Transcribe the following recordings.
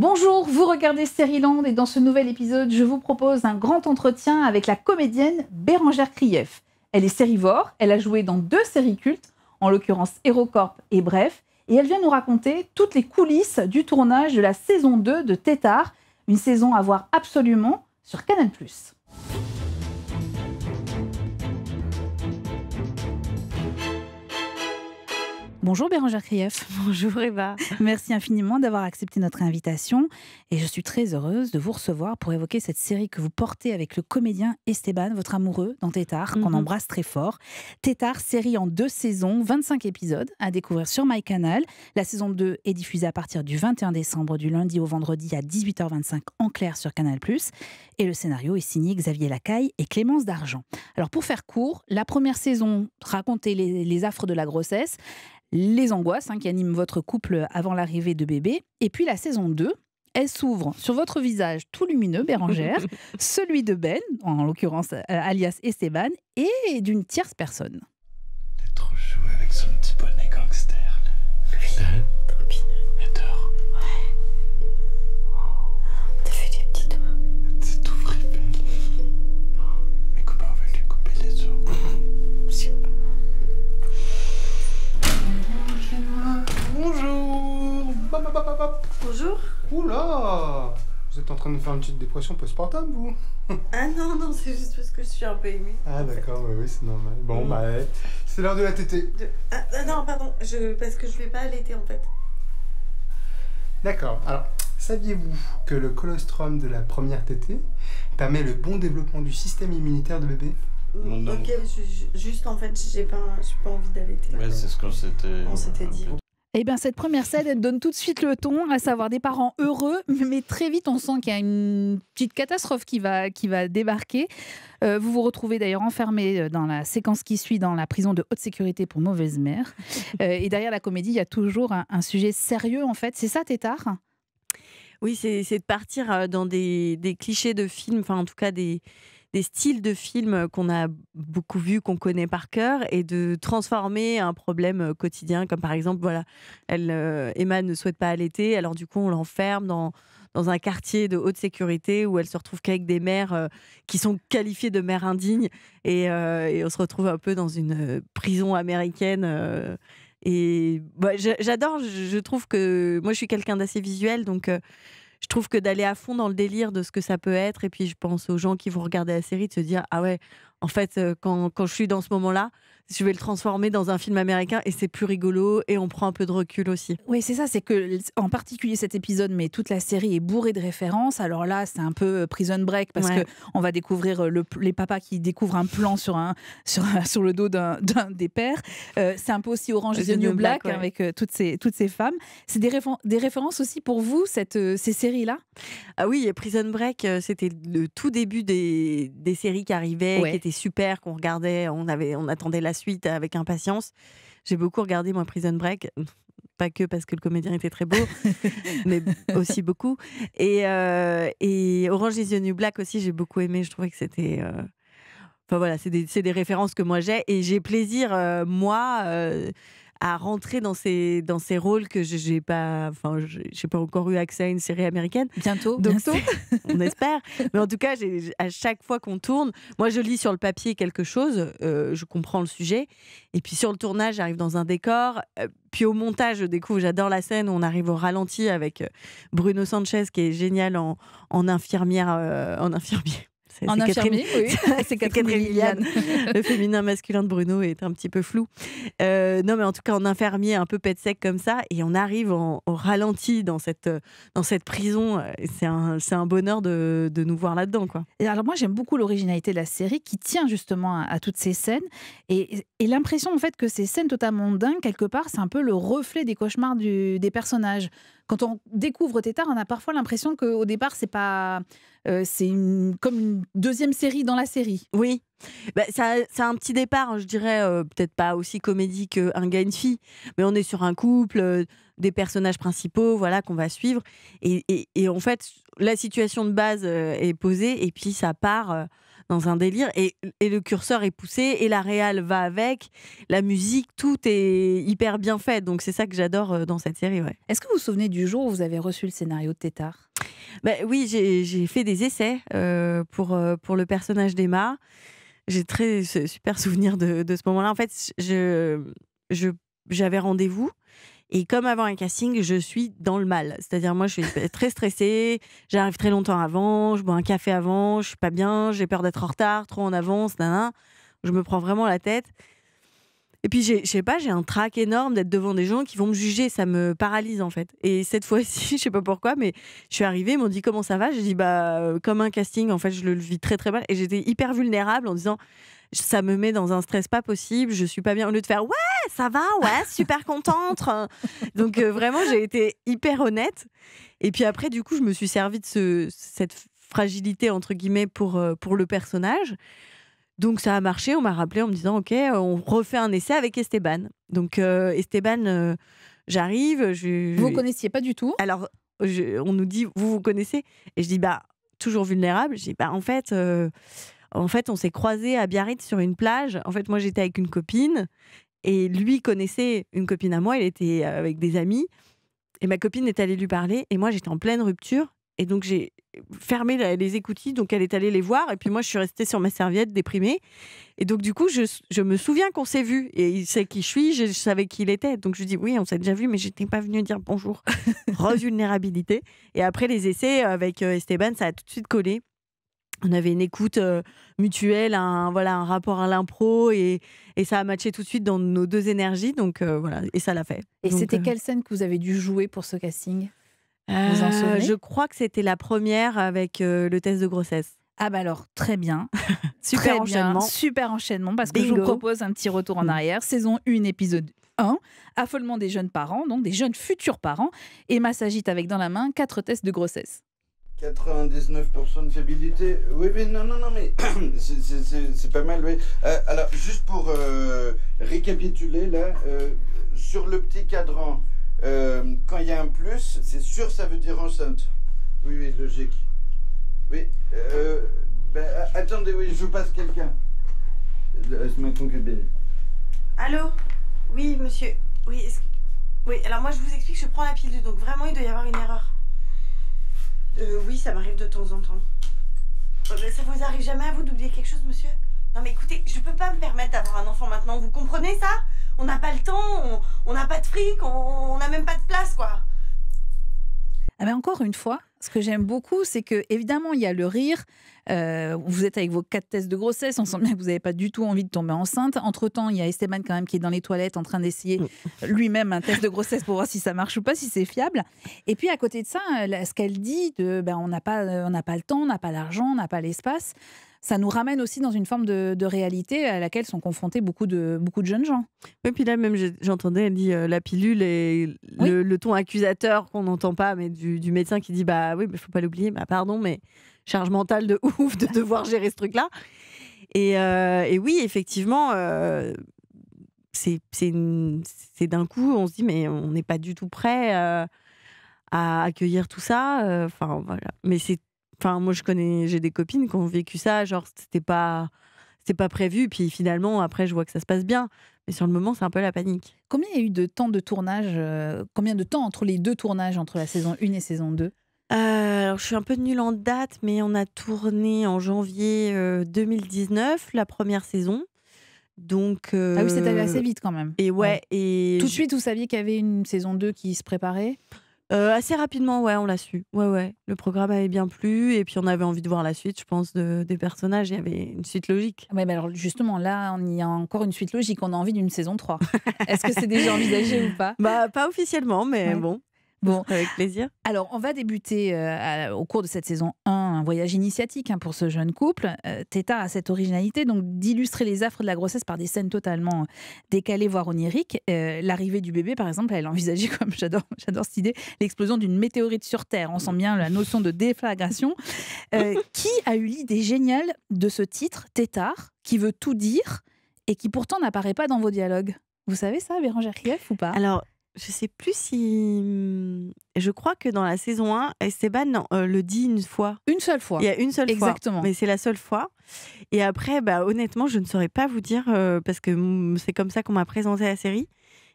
Bonjour, vous regardez Sériland et dans ce nouvel épisode, je vous propose un grand entretien avec la comédienne Bérangère Krief. Elle est sérivore, elle a joué dans deux séries cultes, en l'occurrence Hérocorp et Bref, et elle vient nous raconter toutes les coulisses du tournage de la saison 2 de Tétard, une saison à voir absolument sur Canal+. Bonjour Bérangère Krief. Bonjour Eva. Merci infiniment d'avoir accepté notre invitation et je suis très heureuse de vous recevoir pour évoquer cette série que vous portez avec le comédien Esteban, votre amoureux, dans Tétard, qu'on mhm. embrasse très fort. Tétard, série en deux saisons, 25 épisodes à découvrir sur MyCanal. La saison 2 est diffusée à partir du 21 décembre, du lundi au vendredi à 18h25 en clair sur Canal+. Et le scénario est signé Xavier Lacaille et Clémence D'Argent. Alors pour faire court, la première saison racontait les affres de la grossesse les angoisses hein, qui animent votre couple avant l'arrivée de bébé. Et puis la saison 2, elle s'ouvre sur votre visage tout lumineux, Bérangère, celui de Ben, en l'occurrence euh, alias Esteban, et d'une tierce personne. Bonjour. Oula Vous êtes en train de faire une petite dépression postpartum, vous Ah non, non, c'est juste parce que je suis un peu émue. Ah d'accord, oui, c'est normal. Bon, mm. bah, c'est l'heure de la tétée. Ah, ah, non, pardon, je... parce que je vais pas allaiter, en fait. D'accord, alors... Saviez-vous que le colostrum de la première tétée permet le bon développement du système immunitaire de bébé Ok, juste en fait, j'ai pas, pas envie d'allaiter. Ouais, c'est ce qu'on s'était. On s'était dit. Eh bien, cette première scène, donne tout de suite le ton, à savoir des parents heureux, mais très vite, on sent qu'il y a une petite catastrophe qui va, qui va débarquer. Euh, vous vous retrouvez d'ailleurs enfermé euh, dans la séquence qui suit dans la prison de haute sécurité pour mauvaise mère. Euh, et derrière la comédie, il y a toujours un, sujet sérieux, en fait. C'est ça, Tétard Oui, c'est de partir dans des, des clichés de films, enfin, en tout cas, des des styles de films euh, qu'on a beaucoup vus, qu'on connaît par cœur, et de transformer un problème euh, quotidien, comme par exemple, voilà, elle, euh, Emma ne souhaite pas allaiter, alors du coup on l'enferme dans, dans un quartier de haute sécurité où elle se retrouve qu'avec des mères qui sont qualifiées de mères indignes, et, on se retrouve un peu dans une prison américaine. et bah, j'adore, je trouve que moi je suis quelqu'un d'assez visuel, donc je trouve que d'aller à fond dans le délire de ce que ça peut être, et puis je pense aux gens qui vont regarder la série de se dire ah ouais, en fait, euh, quand, quand je suis dans ce moment-là, je vais le transformer dans un film américain et c'est plus rigolo et on prend un peu de recul aussi. Oui, c'est ça, c'est que en particulier cet épisode, mais toute la série est bourrée de références. Alors là, c'est un peu euh, Prison Break parce qu'on que on va découvrir euh, les papas qui découvrent un plan sur un sur, sur le dos d'un des pères. Euh, c'est un peu aussi Orange is the New Black, avec toutes ces toutes ces femmes. C'est des, des références aussi pour vous cette, ces séries là. Ah oui, Prison Break, c'était le tout début des, séries qui arrivaient, qui étaient super, qu'on regardait, on avait on attendait la suite avec impatience. J'ai beaucoup regardé, Prison Break. Pas que parce que le comédien était très beau, mais aussi beaucoup. Euh, et, Orange is the New Black aussi, j'ai beaucoup aimé. Je trouvais que c'était. Euh, enfin voilà, c'est des, références que moi j'ai. Et j'ai plaisir, euh, moi à rentrer dans ces, dans ces rôles que j'ai pas, enfin, j'ai pas encore eu accès à une série américaine. Bientôt. bientôt. on espère. Mais en tout cas, à chaque fois qu'on tourne, moi, je lis sur le papier quelque chose, euh, je comprends le sujet. Et puis sur le tournage, j'arrive dans un décor. Euh, puis au montage, je découvre, j'adore la scène où on arrive au ralenti avec euh, Bruno Sanchez, qui est génial en, infirmière, en infirmier en oui. c'est Catherine, Catherine le féminin masculin de Bruno est un petit peu flou. Euh, non, mais en tout cas, en infirmier, un peu pet sec comme ça, et on arrive en, ralenti dans cette, euh, dans cette prison. Euh, c'est un, un, bonheur de, de nous voir là-dedans. quoi. Et alors, moi, j'aime beaucoup l'originalité de la série qui tient justement à, toutes ces scènes. Et, et l'impression, en fait, que ces scènes totalement dingues, quelque part, c'est un peu le reflet des cauchemars des personnages quand on découvre Tétard, on a parfois l'impression qu'au départ, c'est pas euh, c'est comme une deuxième série dans la série. Oui. Bah, ça, un petit départ, hein, je dirais, euh, peut-être pas aussi comédie qu'un gars, une fille, mais on est sur un couple, euh, des personnages principaux, voilà, qu'on va suivre. et, en fait, la situation de base est posée, et puis ça part dans un délire. Et, le curseur est poussé, et la réal va avec, la musique, tout est hyper bien fait. Donc c'est ça que j'adore euh, dans cette série. Ouais. Est-ce que vous vous souvenez du jour où vous avez reçu le scénario de Tétard bah Oui, j'ai fait des essais euh, pour, euh, pour le personnage d'Emma. J'ai très super souvenir de, ce moment-là. En fait, je j'avais rendez-vous et comme avant un casting, je suis dans le mal. C'est-à-dire, moi, je suis très stressée, j'arrive très longtemps avant, je bois un café avant, je suis pas bien, j'ai peur d'être en retard, trop en avance, Je me prends vraiment la tête. Et puis, je sais pas, j'ai un trac énorme d'être devant des gens qui vont me juger. Ça me paralyse, en fait. Et cette fois-ci, je sais pas pourquoi, mais je suis arrivée, ils m'ont dit comment ça va. J'ai dit, bah, euh, comme un casting, en fait, je le vis très, très mal. Et j'étais hyper vulnérable en disant, ça me met dans un stress pas possible, je suis pas bien. Au lieu de faire, ouais! ça va, ouais, super contente. Donc euh, vraiment, j'ai été hyper honnête. Et puis après, du coup, je me suis servi de cette fragilité, entre guillemets, pour, euh, pour le personnage. Donc ça a marché, on m'a rappelé en me disant, OK, euh, on refait un essai avec Esteban. Donc Esteban, j'arrive. Je, Vous ne connaissiez pas du tout Alors, on nous dit, vous vous connaissez Et je dis, bah, toujours vulnérable. Je dis, bah, en fait... En fait, on s'est croisé à Biarritz sur une plage. En fait, moi, j'étais avec une copine et lui connaissait une copine à moi, il était euh, avec des amis. Et ma copine est allée lui parler. Et moi, j'étais en pleine rupture. Et donc, j'ai fermé les écoutilles. Donc, elle est allée les voir. Et puis, moi, je suis restée sur ma serviette déprimée. Et donc, du coup, je, me souviens qu'on s'est vu. Et il sait qui je suis. Je, savais qui il était. Donc, je lui dis Oui, on s'est déjà vu, mais je n'étais pas venue dire bonjour. Revulnérabilité. Et après les essais avec euh, Esteban, ça a tout de suite collé on avait une écoute euh, mutuelle, un, voilà, un rapport à l'impro et, ça a matché tout de suite dans nos deux énergies. Donc euh, voilà, et ça l'a fait. Et c'était euh, quelle scène que vous avez dû jouer pour ce casting Je crois que c'était la première avec le test de grossesse. Ah bah alors, très bien. super enchaînement. super enchaînement, parce que je vous propose un petit retour en mm. arrière. Saison 1, épisode 1, affolement des jeunes parents, donc des jeunes futurs parents, Emma s'agite avec dans la main quatre tests de grossesse. 99% de fiabilité. Oui, mais non, non, non, mais c'est pas mal, oui. Euh, alors, juste pour euh, récapituler, là, euh, sur le petit cadran, quand il y a un plus, c'est sûr, ça veut dire enceinte. Oui, oui, logique. Oui. Ben attendez, oui, je passe quelqu'un. C'est ma concubine. Allô Oui, monsieur. Oui, oui, alors moi, je vous explique, je prends la pilule, donc vraiment, il doit y avoir une erreur. Euh, oui, ça m'arrive de temps en temps. Ça vous arrive jamais à vous d'oublier quelque chose, monsieur Non mais écoutez, je peux pas me permettre d'avoir un enfant maintenant, vous comprenez ça On n'a pas le temps, on n'a pas de fric, on n'a même pas de place, quoi. Ah ben, encore une fois, ce que j'aime beaucoup, c'est que évidemment il y a le rire. Euh, vous êtes avec vos quatre tests de grossesse, on sent bien que vous n'avez pas du tout envie de tomber enceinte. Entre temps, il y a Esteban quand même qui est dans les toilettes en train d'essayer mm. lui-même un test de grossesse pour voir si ça marche ou pas, si c'est fiable. Et puis à côté de ça, euh, ce qu'elle dit de, ben, on n'a pas, euh, on n'a pas le temps, on n'a pas l'argent, on n'a pas l'espace ça nous ramène aussi dans une forme de, réalité à laquelle sont confrontés beaucoup de, beaucoup de jeunes gens. Et puis là, même, j'entendais, elle dit euh, la pilule et le, ton accusateur qu'on n'entend pas, mais du, médecin qui dit bah oui, il ne faut pas l'oublier, bah pardon, mais charge mentale de ouf de devoir gérer ce truc-là. Et, euh, oui, effectivement, euh, c'est d'un coup, on se dit, mais on n'est pas du tout prêt euh, à accueillir tout ça. Enfin, voilà. Mais c'est Enfin, moi, je connais, j'ai des copines qui ont vécu ça, genre, c'était pas, c'était pas prévu, puis finalement, après, je vois que ça se passe bien. Mais sur le moment, c'est un peu la panique. Combien il y a eu de temps de tournage euh, Combien de temps entre les deux tournages, entre la saison 1 et saison 2 euh, je suis un peu nulle en date, mais on a tourné en janvier 2019, euh, la première saison. Donc, Ah oui, c'est allé assez vite quand même. Et ouais, et. Tout de suite, vous saviez qu'il y avait une saison 2 qui se préparait euh, assez rapidement, ouais, on l'a su. Ouais, ouais. Le programme avait bien plu et puis on avait envie de voir la suite, je pense, de, des personnages. Il y avait une suite logique. Ouais, mais alors justement, là, on y a encore une suite logique. On a envie d'une saison 3. Est-ce que c'est déjà envisagé ou pas Bah, pas officiellement, mais bon, Bon, avec plaisir. Alors, on va débuter euh, au cours de cette saison 1 un voyage initiatique hein, pour ce jeune couple. Euh, a cette originalité donc d'illustrer les affres de la grossesse par des scènes totalement euh, décalées, voire oniriques. Euh, l'arrivée du bébé, par exemple, elle envisageait, comme j'adore, j'adore cette idée, l'explosion d'une météorite sur Terre. On sent bien la notion de déflagration. qui a eu l'idée géniale de ce titre, Tétard, qui veut tout dire et qui pourtant n'apparaît pas dans vos dialogues Vous savez ça, Bérangère Kieff, ou pas Alors, je sais plus si. Hmm, je crois que dans la saison 1, Esteban euh, le dit une fois. Une seule fois. Il y a une seule fois. Exactement. Mais c'est la seule fois. Et après, bah, honnêtement, je ne saurais pas vous dire, euh, parce que hmm, c'est comme ça qu'on m'a présenté la série.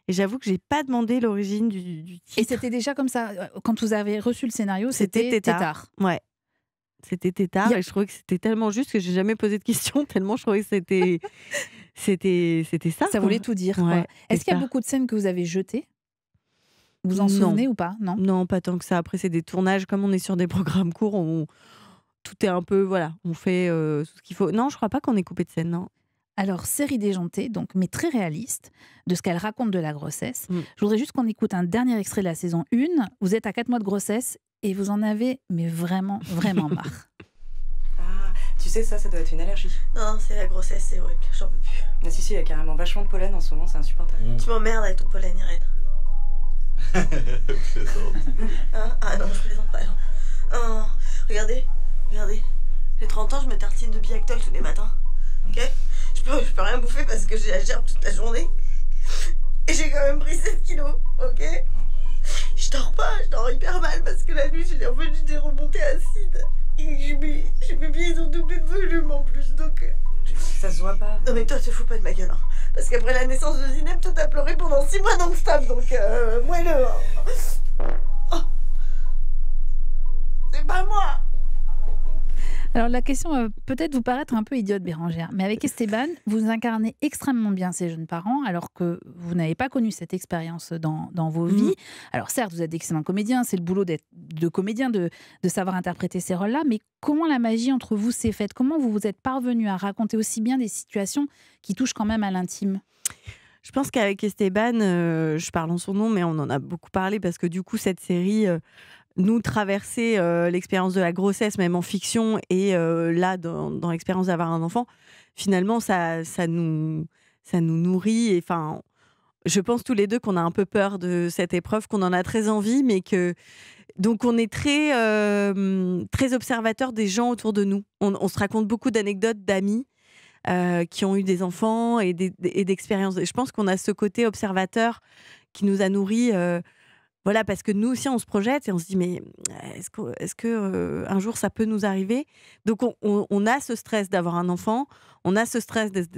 Et j'avoue que j'ai pas demandé l'origine du, titre. Et c'était déjà comme ça euh, quand vous avez reçu le scénario, c'était Tétard. Ouais. C'était Tétard et je trouvais que c'était tellement juste que j'ai jamais posé de questions tellement je trouvais que c'était c'était c'était ça. Ça voulait tout dire. Est-ce qu'il y a beaucoup de scènes que vous avez jetées vous en souvenez ou pas Non. pas tant que ça. Après, c'est des tournages. Comme on est sur des programmes courts, tout est un peu. Voilà, on fait euh, ce qu'il faut. Non, je crois pas qu'on ait coupé de scène, non. Alors, série déjantée, donc, mais très réaliste, de ce qu'elle raconte de la grossesse. Mm. Je voudrais juste qu'on écoute un dernier extrait de la saison 1. Vous êtes à 4 mois de grossesse et vous en avez, mais vraiment, vraiment marre. ah, tu sais, ça, ça doit être une allergie. Non, c'est la grossesse, c'est horrible, j'en peux plus. Mais ah, si, si, il y a carrément vachement de pollen en ce moment, c'est insupportable. Tu m'emmerdes avec ton pollen, Irène. Hein ah non, je plaisante pas. Euh, regardez, regardez. J'ai 30 ans, je me tartine de Biactol tous les matins. Ok je peux, je peux rien bouffer parce que j'ai la gerbe toute la journée. Et j'ai quand même pris 7 kilos. Ok Je dors pas, je dors hyper mal parce que la nuit, j'ai en fait, des remontées acides. Et je mes, mes ils ont doublé de volume en plus. Donc. Euh, Ça se voit pas. Non, mais toi, te fous pas de ma gueule. Hein. Parce qu'après la naissance de Zineb, tout a pleuré pendant six mois non-stop. Donc, euh, moi, le. Oh. C'est pas moi! Alors la question euh, peut-être vous paraître un peu idiote, Bérangère, mais avec Esteban, vous incarnez extrêmement bien ces jeunes parents, alors que vous n'avez pas connu cette expérience dans, vos mhm. vies. Alors certes, vous êtes d'excellents comédiens, c'est le boulot d'être de comédien, de, savoir interpréter ces rôles-là, mais comment la magie entre vous s'est faite Comment vous vous êtes parvenu à raconter aussi bien des situations qui touchent quand même à l'intime je pense qu'avec Esteban, euh, je parle en son nom, mais on en a beaucoup parlé parce que du coup, cette série, euh, nous traverser euh, l'expérience de la grossesse, même en fiction, et euh, là, dans, l'expérience d'avoir un enfant, finalement, ça, ça, nous, ça nous nourrit. enfin, je pense tous les deux qu'on a un peu peur de cette épreuve, qu'on en a très envie, mais que. Donc, on est très, euh, très observateur des gens autour de nous. On, se raconte beaucoup d'anecdotes d'amis. qui ont eu des enfants et d'expériences. je pense qu'on a ce côté observateur qui nous a nourris voilà, parce que nous aussi, on se projette et on se dit, mais euh, est-ce que, est euh, que un jour ça peut nous arriver Donc, on, a ce stress d'avoir un enfant, on a ce stress d'être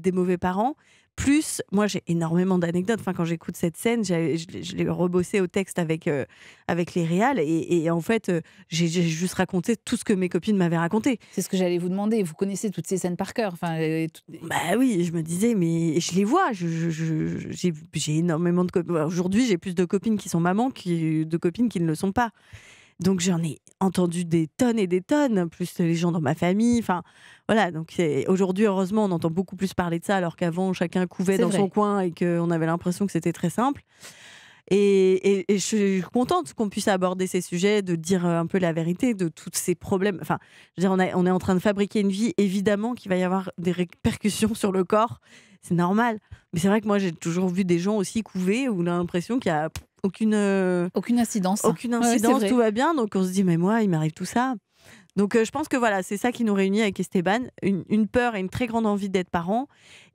des mauvais parents, plus, moi, j'ai énormément d'anecdotes. Enfin, quand j'écoute cette scène, je, l'ai rebossé au texte avec, euh, avec les réals. Et, en fait, euh, j'ai juste raconté tout ce que mes copines m'avaient raconté. C'est ce que j'allais vous demander. Vous connaissez toutes ces scènes par cœur. Enfin, euh, Bah oui, je me disais, mais je les vois. J'ai énormément de Aujourd'hui, j'ai plus de copines qui sont mamans que de copines qui ne le sont pas. Donc j'en ai entendu des tonnes et des tonnes, plus les gens dans ma famille. Enfin, voilà. Donc aujourd'hui, heureusement, on entend beaucoup plus parler de ça, alors qu'avant, chacun couvait dans son coin et qu'on avait l'impression que c'était très simple. Et, je suis contente qu'on puisse aborder ces sujets, de dire euh, un peu la vérité de tous ces problèmes. Enfin, je veux dire, on, est en train de fabriquer une vie, évidemment qu'il va y avoir des répercussions sur le corps, c'est normal. Mais c'est vrai que moi, j'ai toujours vu des gens aussi couver, où a l'impression qu'il y a euh, aucune, incidence. Aucune incidence, tout va bien. Donc on se dit, mais moi, il m'arrive tout ça. Donc euh, je pense que voilà, c'est ça qui nous réunit avec Esteban, une, peur et une très grande envie d'être parent.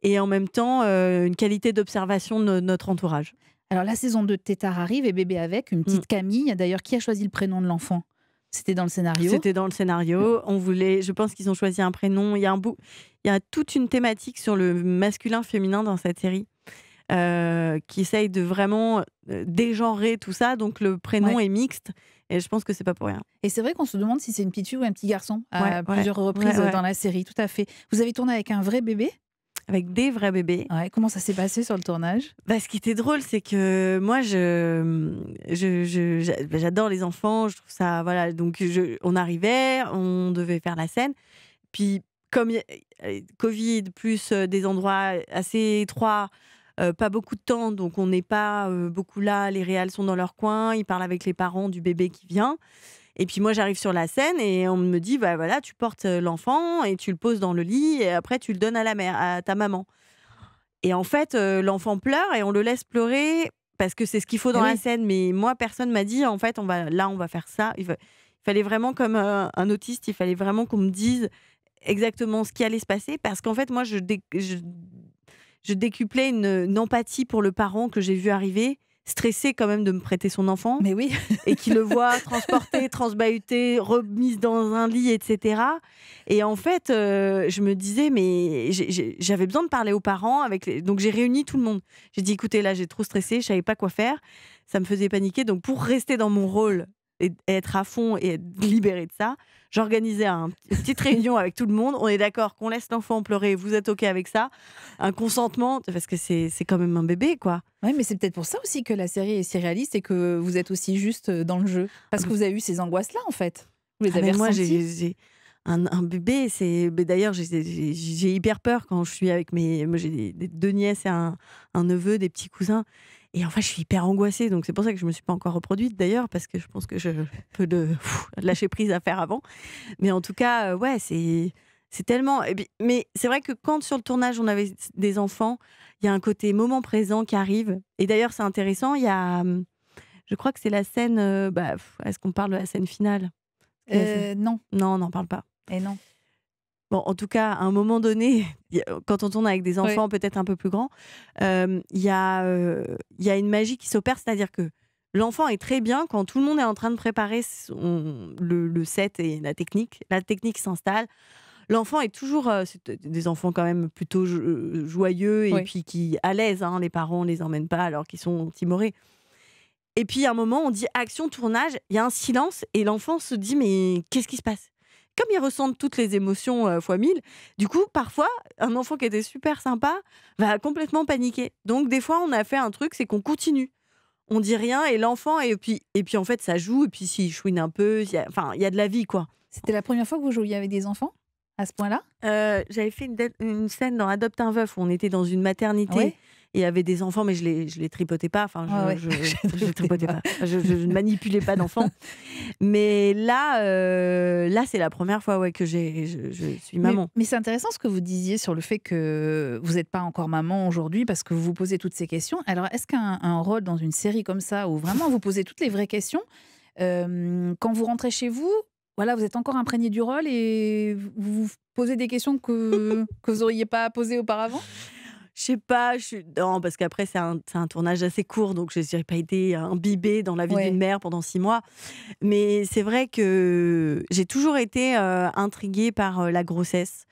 et en même temps euh, une qualité d'observation de notre entourage. Alors la saison 2 de Tétard arrive et bébé avec, une petite mm. Camille, d'ailleurs qui a choisi le prénom de l'enfant c'était dans le scénario. C'était dans le scénario. On voulait, je pense qu'ils ont choisi un prénom. Il y a un bout, il y a toute une thématique sur le masculin féminin dans cette série. Euh, qui essaye de vraiment euh, dégenrer tout ça. Donc le prénom est mixte. Et je pense que c'est pas pour rien. Et c'est vrai qu'on se demande si c'est une petite fille ou un petit garçon à plusieurs reprises dans la série. Tout à fait. Vous avez tourné avec un vrai bébé avec des vrais bébés. comment ça s'est passé sur le tournage bah, Ce qui était drôle, c'est que euh, moi, je, bah, j'adore les enfants. Je trouve ça, voilà, donc on arrivait, on devait faire la scène. Puis, comme Covid, plus des endroits assez étroits, euh, pas beaucoup de temps, donc on n'est pas euh, beaucoup là. Les réals sont dans leur coin, ils parlent avec les parents du bébé qui vient. Et puis moi, j'arrive sur la scène et on me dit bah voilà, tu portes euh, l'enfant et tu le poses dans le lit et après tu le donnes à la mère, à ta maman. Et en fait, l'enfant pleure et on le laisse pleurer parce que c'est ce qu'il faut dans eh la scène. Mais moi, personne m'a dit en fait, on va là, on va faire ça. Il, fallait vraiment comme un, autiste, il fallait vraiment qu'on me dise exactement ce qui allait se passer parce qu'en fait, moi, je je décuplais une, empathie pour le parent que j'ai vu arriver stressé quand même de me prêter son enfant. Mais oui. et qui le voit transporté, transbahuté, remis dans un lit, etc. Et en fait, euh, je me disais, mais j'avais besoin de parler aux parents. Avec Donc j'ai réuni tout le monde. J'ai dit, écoutez, là, j'ai trop stressé, je savais pas quoi faire. Ça me faisait paniquer. Donc pour rester dans mon rôle être à fond et être libéré de ça, j'organisais un, une petite réunion avec tout le monde. On est d'accord qu'on laisse l'enfant pleurer, vous êtes OK avec ça. Un consentement, parce que c'est quand même un bébé, quoi. Oui, mais c'est peut-être pour ça aussi que la série est si réaliste et que vous êtes aussi juste euh, dans le jeu. Parce ah que vous avez eu ces angoisses-là, en fait. Ah, moi, j'ai un, bébé, c'est. D'ailleurs, j'ai hyper peur quand je suis avec mes. J'ai deux nièces et un, un neveu, des petits cousins. Et enfin, je suis hyper angoissée, donc c'est pour ça que je ne me suis pas encore reproduite d'ailleurs, parce que je pense que je peux de lâcher prise à faire avant. Mais en tout cas, euh, ouais, c'est. C'est tellement. Mais c'est vrai que quand sur le tournage on avait des enfants, il y a un côté moment présent qui arrive. Et d'ailleurs, c'est intéressant. Il y a, hum, je crois que c'est la scène. Euh, bah, est-ce qu'on parle de la scène finale euh, Non. Non, on n'en parle pas. Et non. Bon, en tout cas, à un moment donné, euh, quand on tourne avec des enfants peut-être un peu plus grands, il euh, euh, y, a une magie qui s'opère, c'est-à-dire que l'enfant est très bien quand tout le monde est en train de préparer le, set et la technique. La technique s'installe. L'enfant est toujours, C'est des enfants quand même plutôt joyeux et puis qui à l'aise. Hein, les parents ne les emmènent pas alors qu'ils sont timorés. Et puis à un moment, on dit action tournage, il y a un silence et l'enfant se dit mais qu'est-ce qui se passe comme ils ressentent toutes les émotions euh, fois mille, du coup, parfois, un enfant qui était super sympa va complètement paniquer. Donc, des fois, on a fait un truc, c'est qu'on continue. On dit rien et l'enfant, et puis, et puis en fait, ça joue. Et puis, s'il chouine un peu, il y a, enfin, il y a de la vie, quoi. C'était la première fois que vous jouiez avec des enfants à ce point-là euh, J'avais fait une, scène dans Adopte un veuf où on était dans une maternité. Il y avait des enfants, mais je les, je les tripotais pas. Enfin, je, ah je, tripotais pas. Je, ne manipulais pas d'enfants. mais là, euh, là, c'est la première fois ouais, que j'ai, je, suis maman. Mais, c'est intéressant ce que vous disiez sur le fait que vous n'êtes pas encore maman aujourd'hui parce que vous vous posez toutes ces questions. Alors, est-ce qu'un rôle dans une série comme ça où vraiment vous posez toutes les vraies questions, euh, quand vous rentrez chez vous, voilà, vous êtes encore imprégné du rôle et vous vous posez des questions que, que vous n'auriez pas posées auparavant je sais pas, je parce qu'après, c'est un, tournage assez court, donc je n'aurais pas été imbibée dans la vie d'une mère pendant six mois. Mais c'est vrai que j'ai toujours été euh, intriguée par euh, la grossesse.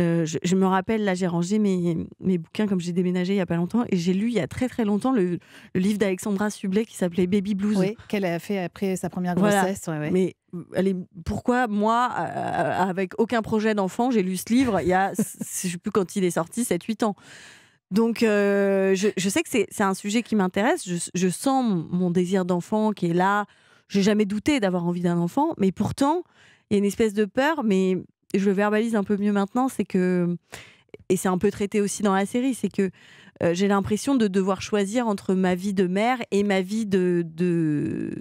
Euh, je, me rappelle, là, j'ai rangé mes, bouquins comme j'ai déménagé il n'y a pas longtemps et j'ai lu il y a très très longtemps le, livre d'Alexandra Sublet qui s'appelait Baby Blues. Oui, qu'elle a fait après sa première grossesse. Mais pourquoi moi, avec aucun projet d'enfant, j'ai lu ce livre il y a, je sais plus quand il est sorti, 7-8 ans. Donc, euh, je, sais que c'est un sujet qui m'intéresse. Je, sens mon désir d'enfant qui est là. J'ai jamais douté d'avoir envie d'un enfant, mais pourtant, il y a une espèce de peur, mais je le verbalise un peu mieux maintenant, c'est que, et c'est un peu traité aussi dans la série, c'est que euh, j'ai l'impression de devoir choisir entre ma vie de mère et ma vie de, de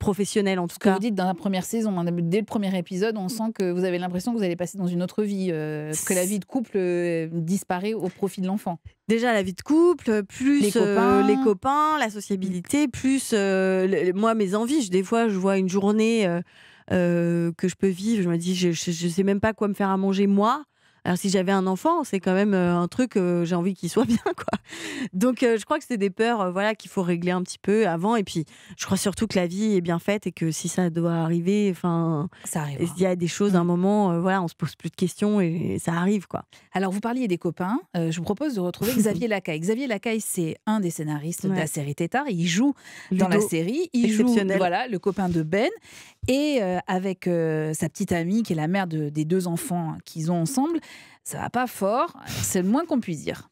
professionnelle en tout cas. vous dites dans la première saison, hein, dès le premier épisode, on sent que vous avez l'impression que vous allez passer dans une autre vie, euh, que la vie de couple euh, disparaît au profit de l'enfant. Déjà la vie de couple, plus les copains, la sociabilité, plus moi mes envies. Des fois, je vois une journée. Euh, que je peux vivre. Je me dis, je sais même pas quoi me faire à manger moi. Alors si j'avais un enfant, c'est quand même euh, un truc, euh, j'ai envie qu'il soit bien, quoi. Donc euh, je crois que c'est des peurs voilà, qu'il faut régler un petit peu avant. Et puis je crois surtout que la vie est bien faite et que si ça doit arriver, enfin, ça arrive. Hein. Il y a des choses, à un mm. moment, voilà, on se pose plus de questions et, ça arrive, quoi. Alors vous parliez des copains, je vous propose de retrouver Xavier Lacaille. Xavier Lacaille, c'est un des scénaristes de la série Tétard. Il joue dans la série, il joue voilà, le copain de Ben. Et avec sa petite amie, qui est la mère des deux enfants qu'ils ont ensemble, ça va pas fort, c'est le moins qu'on puisse dire.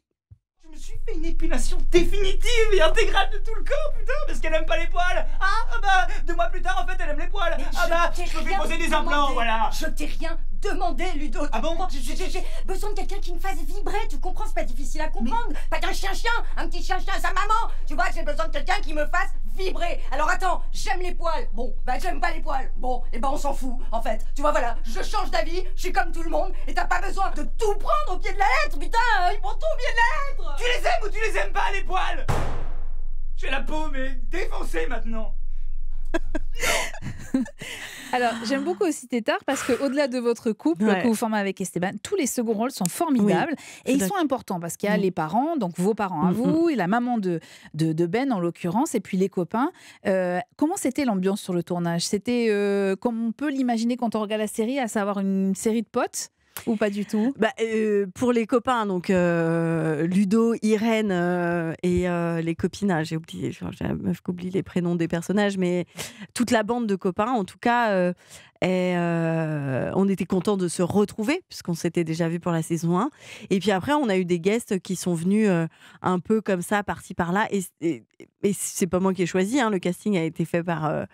Je me suis fait une épilation définitive et intégrale de tout le corps, putain, parce qu'elle aime pas les poils. Ah, ah bah, deux mois plus tard, en fait, elle aime les poils. ah bah, je peux lui poser des implants, voilà. Je t'ai rien Demandez Ludo. Ah bon J'ai besoin de quelqu'un qui me fasse vibrer, tu comprends C'est pas difficile à comprendre. Pas qu'un chien-chien, un petit chien-chien sa maman. Tu vois, j'ai besoin de quelqu'un qui me fasse vibrer. Alors attends, j'aime les poils. Bon, bah j'aime pas les poils. Bon, et eh ben on s'en fout, en fait. Tu vois, voilà, je change d'avis, je suis comme tout le monde, et t'as pas besoin de tout prendre au pied de la lettre, putain, ils prennent tout au pied de lettre Tu les aimes ou tu les aimes pas, les poils J'ai la peau, mais défoncée maintenant Alors, j'aime beaucoup aussi Tétard parce quau delà de votre couple que vous formez avec Esteban, tous les seconds rôles sont formidables et ils sont importants parce qu'il y a mm. les parents, donc vos parents à mm, vous mm. et la maman de, Ben en l'occurrence, et puis les copains. Euh, comment c'était l'ambiance sur le tournage C'était euh, comme on peut l'imaginer quand on regarde la série, à savoir une série de potes ou pas du tout bah, euh, Pour les copains, donc euh, Ludo, Irène euh, et les copines, ah, j'ai oublié, j'ai meuf les prénoms des personnages, mais toute la bande de copains, en tout cas, et on était content de se retrouver, puisqu'on s'était déjà vu pour la saison 1. Et puis après, on a eu des guests qui sont venus un peu comme ça, par-ci, par-là. Et, et, c'est pas moi qui ai choisi, hein, le casting a été fait par,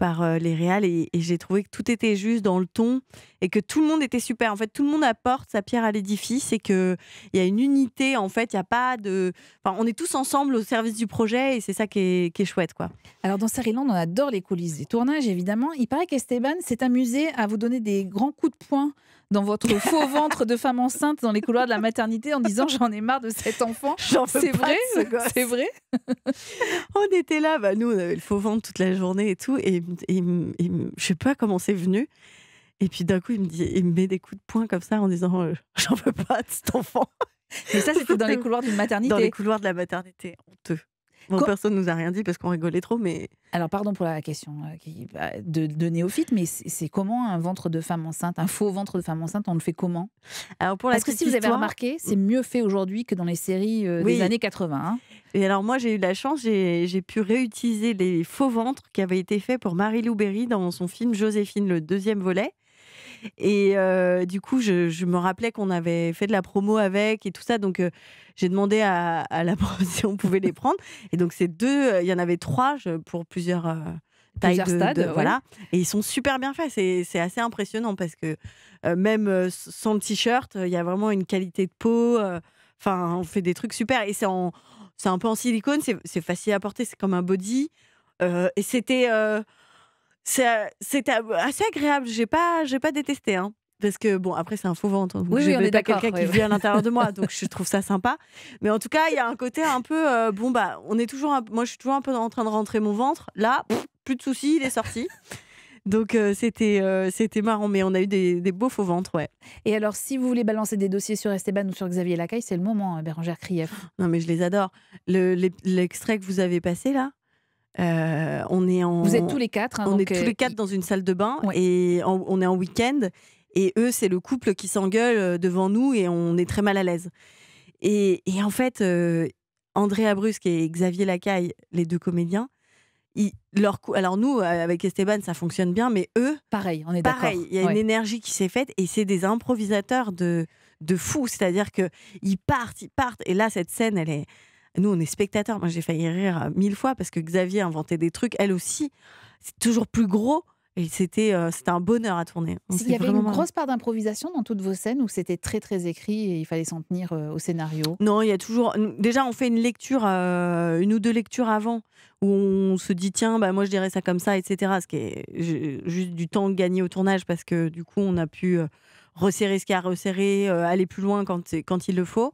par euh, les réals et, j'ai trouvé que tout était juste dans le ton et que tout le monde était super. En fait, tout le monde apporte sa pierre à l'édifice et qu'il y a une unité. En fait, il n'y a pas de. Enfin, on est tous ensemble au service du projet et c'est ça qui est, chouette. quoi. Alors, dans Sarinland, on adore les coulisses des tournages, évidemment. Il paraît qu'Esteban s'est amusé à vous donner des grands coups de poing dans votre faux ventre de femme enceinte dans les couloirs de la maternité en disant j'en ai marre de cet enfant. C'est vrai, c'est vrai. on était là, bah, nous on avait le faux ventre toute la journée et tout, et, je sais pas comment c'est venu. Et puis d'un coup, il me dit, il met des coups de poing comme ça en disant euh, j'en veux pas de cet enfant. Mais ça, c'est dans les couloirs d'une maternité. Dans les couloirs de la maternité, honteux. Bon, ne personne nous a rien dit parce qu'on rigolait trop, mais. Alors, pardon pour la question euh, bah, de, de néophyte, mais c'est comment un ventre de femme enceinte, un faux ventre de femme enceinte, on le fait comment alors pour la Parce que si vous avez remarqué, c'est mieux fait aujourd'hui que dans les séries euh, des années 80. Hein. Et alors, moi, j'ai eu la chance, j'ai pu réutiliser les faux ventres qui avaient été faits pour Marie-Lou dans son film Joséphine, le deuxième volet. Et du coup, je, me rappelais qu'on avait fait de la promo avec et tout ça. Donc, j'ai demandé à, la promotion si on pouvait les prendre. Et donc, c'est deux, il y en avait trois pour plusieurs. tailles de, stades, voilà. Et ils sont super bien faits. C'est assez impressionnant parce que même sans le t-shirt, il y a vraiment une qualité de peau. Enfin, on fait des trucs super. Et c'est un peu en silicone, c'est facile à porter, c'est comme un body. et c'était. C'est assez agréable. J'ai pas, j'ai pas détesté. Hein, parce que, bon, après, c'est un faux ventre. oui, j'ai pas quelqu'un qui vit à l'intérieur de moi. donc, je trouve ça sympa. Mais en tout cas, il y a un côté un peu. bon, bah, on est toujours. moi, je suis toujours un peu en train de rentrer mon ventre. Là, plus de soucis, il est sorti. Donc c'était c'était marrant, mais on a eu des, beaux faux ventres, ouais. Et alors, si vous voulez balancer des dossiers sur Esteban ou sur Xavier Lacaille, c'est le moment, hein, Bérangère crieff Non, mais je les adore. L'extrait que vous avez passé là, euh, on est Vous êtes tous les quatre. Hein, on est tous les euh, quatre dans une salle de bain et on est en week-end. Et eux, c'est le couple qui s'engueule euh, devant nous et on est très mal à l'aise. Et, en fait, André Abrusque et Xavier Lacaille, les deux comédiens, leur alors nous, avec Esteban, ça fonctionne bien, mais eux, pareil, on est pareil. Il y a une énergie qui s'est faite et c'est des improvisateurs de de C'est-à-dire que ils partent, ils partent. Et là, cette scène, elle est, nous, on est spectateurs. Moi, j'ai failli rire euh, mille fois parce que Xavier inventait des trucs. Elle aussi, c'est toujours plus gros. Et c'était euh, un bonheur à tourner. Il y avait une grosse part d'improvisation dans toutes vos scènes où c'était très très écrit et il fallait s'en tenir euh, au scénario Non, il y a toujours. Déjà, on fait une lecture, une ou deux lectures avant où on se dit tiens, bah, moi je dirais ça comme ça, etc. Ce qui est juste du temps gagné au tournage parce que du coup, on a pu resserrer ce qu'il y a à resserrer, aller plus loin quand il le faut.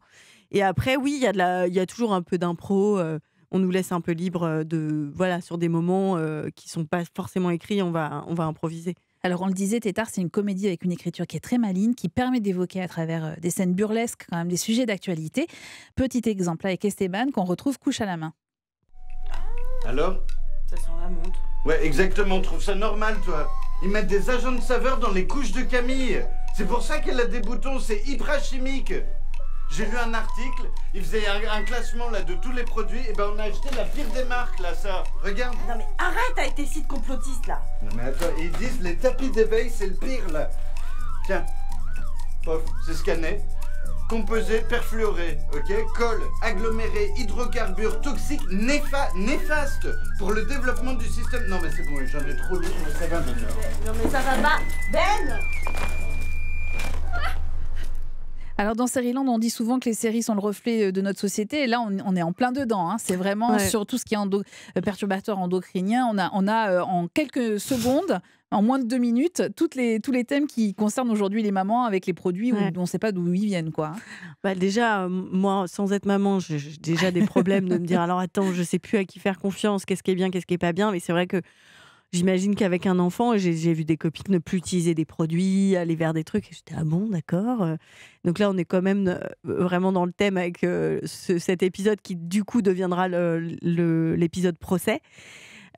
Et après, oui, il y, a y a toujours un peu d'impro. Euh, on nous laisse un peu libre euh, de, voilà, sur des moments qui euh, qui sont pas forcément écrits, on va, on va improviser. Alors on le disait, Tétard, c'est une comédie avec une écriture qui est très maligne, qui permet d'évoquer à travers des scènes burlesques quand même des sujets d'actualité. Petit exemple avec Esteban qu'on retrouve couche à la main. Alors Ça sent la montre. Ouais, exactement, trouve ça normal, toi. Ils mettent des agents de saveur dans les couches de Camille. C'est pour ça qu'elle a des boutons, c'est hyper chimique. J'ai lu un article, il faisait un, classement là de tous les produits, et eh ben on a acheté la pire des marques là, ça. Regarde. Non mais arrête avec tes sites complotistes là. Non mais attends, ils disent les tapis d'éveil c'est le pire là. Tiens, pof, c'est scanné. Composé perfluoré, ok Colle, aggloméré, hydrocarbure, toxique, néfa néfaste pour le développement du système. Non mais c'est bon, j'en ai trop lu, mais ça va ben. Non mais ça va pas. Ben alors dans Série Land, on dit souvent que les séries sont le reflet euh, de notre société. Et là, on, est en plein dedans. Hein. C'est vraiment sur tout ce qui est euh, perturbateur endocrinien. On a, euh, en quelques secondes en moins de deux minutes toutes les, tous les thèmes qui concernent aujourd'hui les mamans avec les produits où on ne sait pas d'où ils viennent. quoi. Bah, déjà, moi, sans être maman, j'ai déjà des problèmes de me dire alors attends, je ne sais plus à qui faire confiance, qu'est-ce qui est bien, qu'est-ce qui n'est pas bien. Mais c'est vrai que J'imagine qu'avec un enfant, j'ai vu des copines ne plus utiliser des produits, aller vers des trucs. Et J'étais ah bon, d'accord. Donc là, on est quand même euh, vraiment dans le thème avec euh, cet épisode qui du coup deviendra l'épisode procès.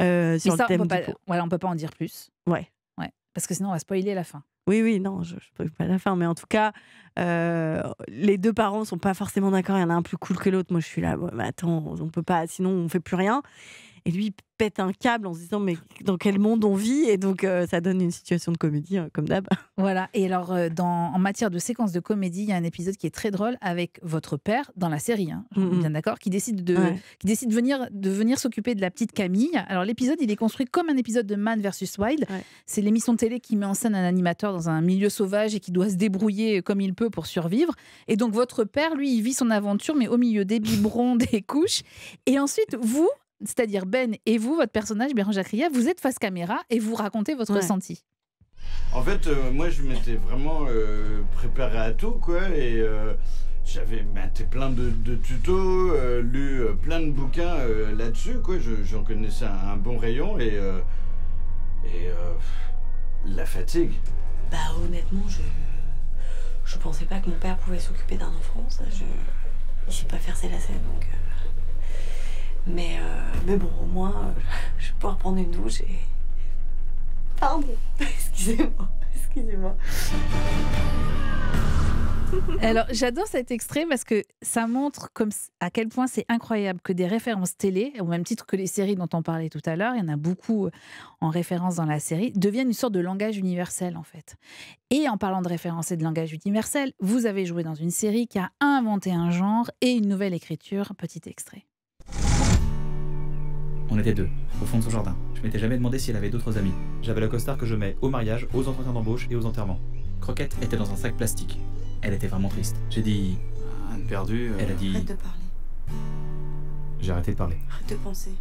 Euh, sur ça, le thème on ne voilà, on peut pas en dire plus. Ouais. ouais. Parce que sinon, on va spoiler la fin. Oui, oui, non, je ne peux pas la fin, mais en tout cas, les deux parents ne sont pas forcément d'accord. Il y en a un plus cool que l'autre. Moi, je suis là, bah, attends, on peut pas, sinon on ne fait plus rien. Et lui, pète un câble en se disant mais dans quel monde on vit Et donc euh, ça donne une situation de comédie hein, comme d'hab. Voilà. Et alors euh, dans, en matière de séquence de comédie, il y a un épisode qui est très drôle avec votre père dans la série, hein. bien d'accord, qui décide de décide venir de venir s'occuper de la petite Camille. Alors l'épisode il est construit comme un épisode de Man versus Wild. C'est l'émission de télé qui met en scène un animateur dans un milieu sauvage et qui doit se débrouiller euh, comme il peut pour survivre. Et donc votre père lui il vit son aventure mais au milieu des biberons, des couches. Et ensuite vous c'est-à-dire Ben et vous, votre personnage, Bérangère vous êtes face caméra et vous racontez votre ressenti. En fait, euh, moi, je m'étais vraiment euh, préparé à tout, quoi, et euh, j'avais maté ben, plein de, tutos, lu plein de bouquins là-dessus, quoi. J'en connaissais un, bon rayon et et la fatigue. Bah honnêtement, je je pensais pas que mon père pouvait s'occuper d'un enfant. je je sais pas faire c'est la scène, donc. Mais, euh, mais bon, au moins, euh, je vais pouvoir prendre une douche et. Pardon, excusez-moi, excusez-moi. Alors, j'adore cet extrait parce que ça montre comme à quel point c'est incroyable que des références télé, au même titre que les séries dont on parlait tout à l'heure, il y en a beaucoup euh, en référence dans la série, deviennent une sorte de langage universel en fait. Et en parlant de références et de langage universel, vous avez joué dans une série qui a inventé un genre et une nouvelle écriture, petit extrait. On était deux, au fond de son jardin. Je m'étais jamais demandé si elle avait d'autres amis. J'avais le costard que je mets au mariage, aux entretiens d'embauche et aux enterrements. Croquette était dans un sac plastique. Elle était vraiment triste. J'ai dit. Anne perdue. Euh. Elle a dit. Arrête de parler. J'ai arrêté de parler. Arrête de penser.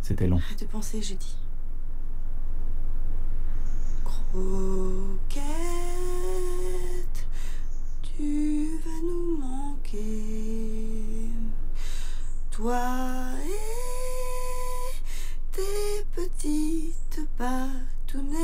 C'était long. Arrête de penser, j'ai dit. Croquette tu vas nous manquer. Toi et tes petites patounettes.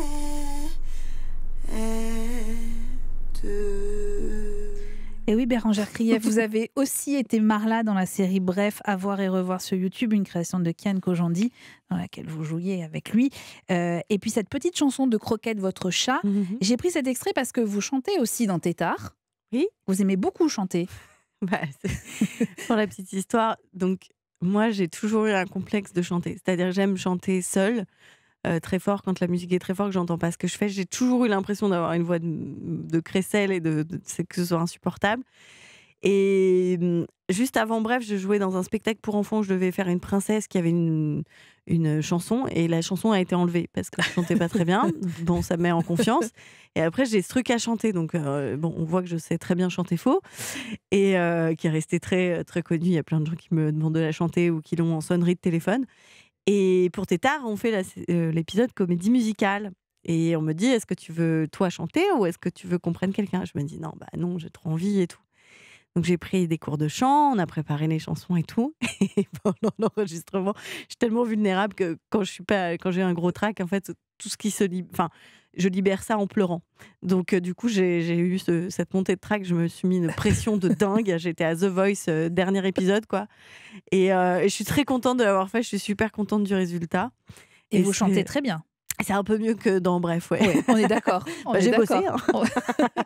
Et oui, Bérangère Krief, vous avez aussi été Marla dans la série Bref, à voir et revoir sur YouTube, une création de Kian Kojandi, dans laquelle vous jouiez avec lui. Euh, et puis cette petite chanson de Croquette, votre chat. Mm-hmm. J'ai pris cet extrait parce que vous chantez aussi dans Tétard. Oui. Vous aimez beaucoup chanter. Bah, pour la petite histoire, donc moi j'ai toujours eu un complexe de chanter. C'est-à-dire j'aime chanter seule, euh, très fort, quand la musique est très forte, que j'entends pas ce que je fais. J'ai toujours eu l'impression d'avoir une voix de, crécelle et de, que ce soit insupportable. Et juste avant Bref, je jouais dans un spectacle pour enfants. Je devais faire une princesse qui avait une, chanson et la chanson a été enlevée parce que je chantais pas très bien. Bon, ça me met en confiance. Et après, j'ai ce truc à chanter. Donc, euh, bon, on voit que je sais très bien chanter faux et euh, qui est resté très, très connu. Il y a plein de gens qui me demandent de la chanter ou qui l'ont en sonnerie de téléphone. Et pour Tétard, on fait euh, l'épisode comédie musicale. Et on me dit, est-ce que tu veux toi chanter ou est-ce que tu veux qu'on prenne quelqu'un Je me dis, non, bah non, j'ai trop envie et tout. Donc j'ai pris des cours de chant, on a préparé les chansons et tout. Et pendant l'enregistrement, je suis tellement vulnérable que quand je suis pas, quand j'ai un gros track, en fait, tout ce qui se, libère, enfin, je libère ça en pleurant. Donc euh, du coup, j'ai eu cette montée de trac, je me suis mis une pression de dingue. J'étais à The Voice euh, dernier épisode quoi. Euh, et, je suis très contente de l'avoir fait. Je suis super contente du résultat. et vous chantez très bien. C'est un peu mieux que dans Bref, ouais. on est d'accord. Bah, j'ai bossé. Hein.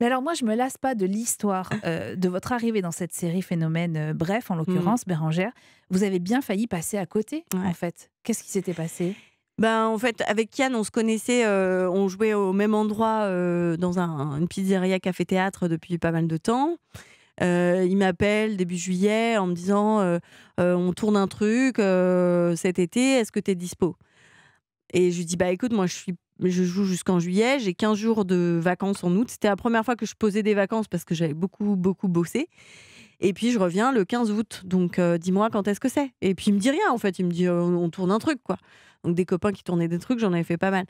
Mais alors moi, je me lasse pas de l'histoire euh, de votre arrivée dans cette série Phénomène euh, Bref, en l'occurrence mm. Bérangère. Vous avez bien failli passer à côté, en fait. Qu'est-ce qui s'était passé ben, en fait, avec Kian, on se connaissait, euh, on jouait au même endroit dans un, une pizzeria café-théâtre depuis pas mal de temps. il m'appelle début juillet en me disant on tourne un truc cet été, est-ce que tu es dispo et je lui dis bah écoute, moi je suis je joue jusqu'en juillet, j'ai 15 jours de vacances en août. C'était la première fois que je posais des vacances parce que j'avais beaucoup, beaucoup bossé. Et puis je reviens le 15 août, donc euh, dis-moi quand est-ce que c'est. Et puis il me dit rien en fait, il me dit euh, on tourne un truc quoi. Donc des copains qui tournaient des trucs, j'en avais fait pas mal.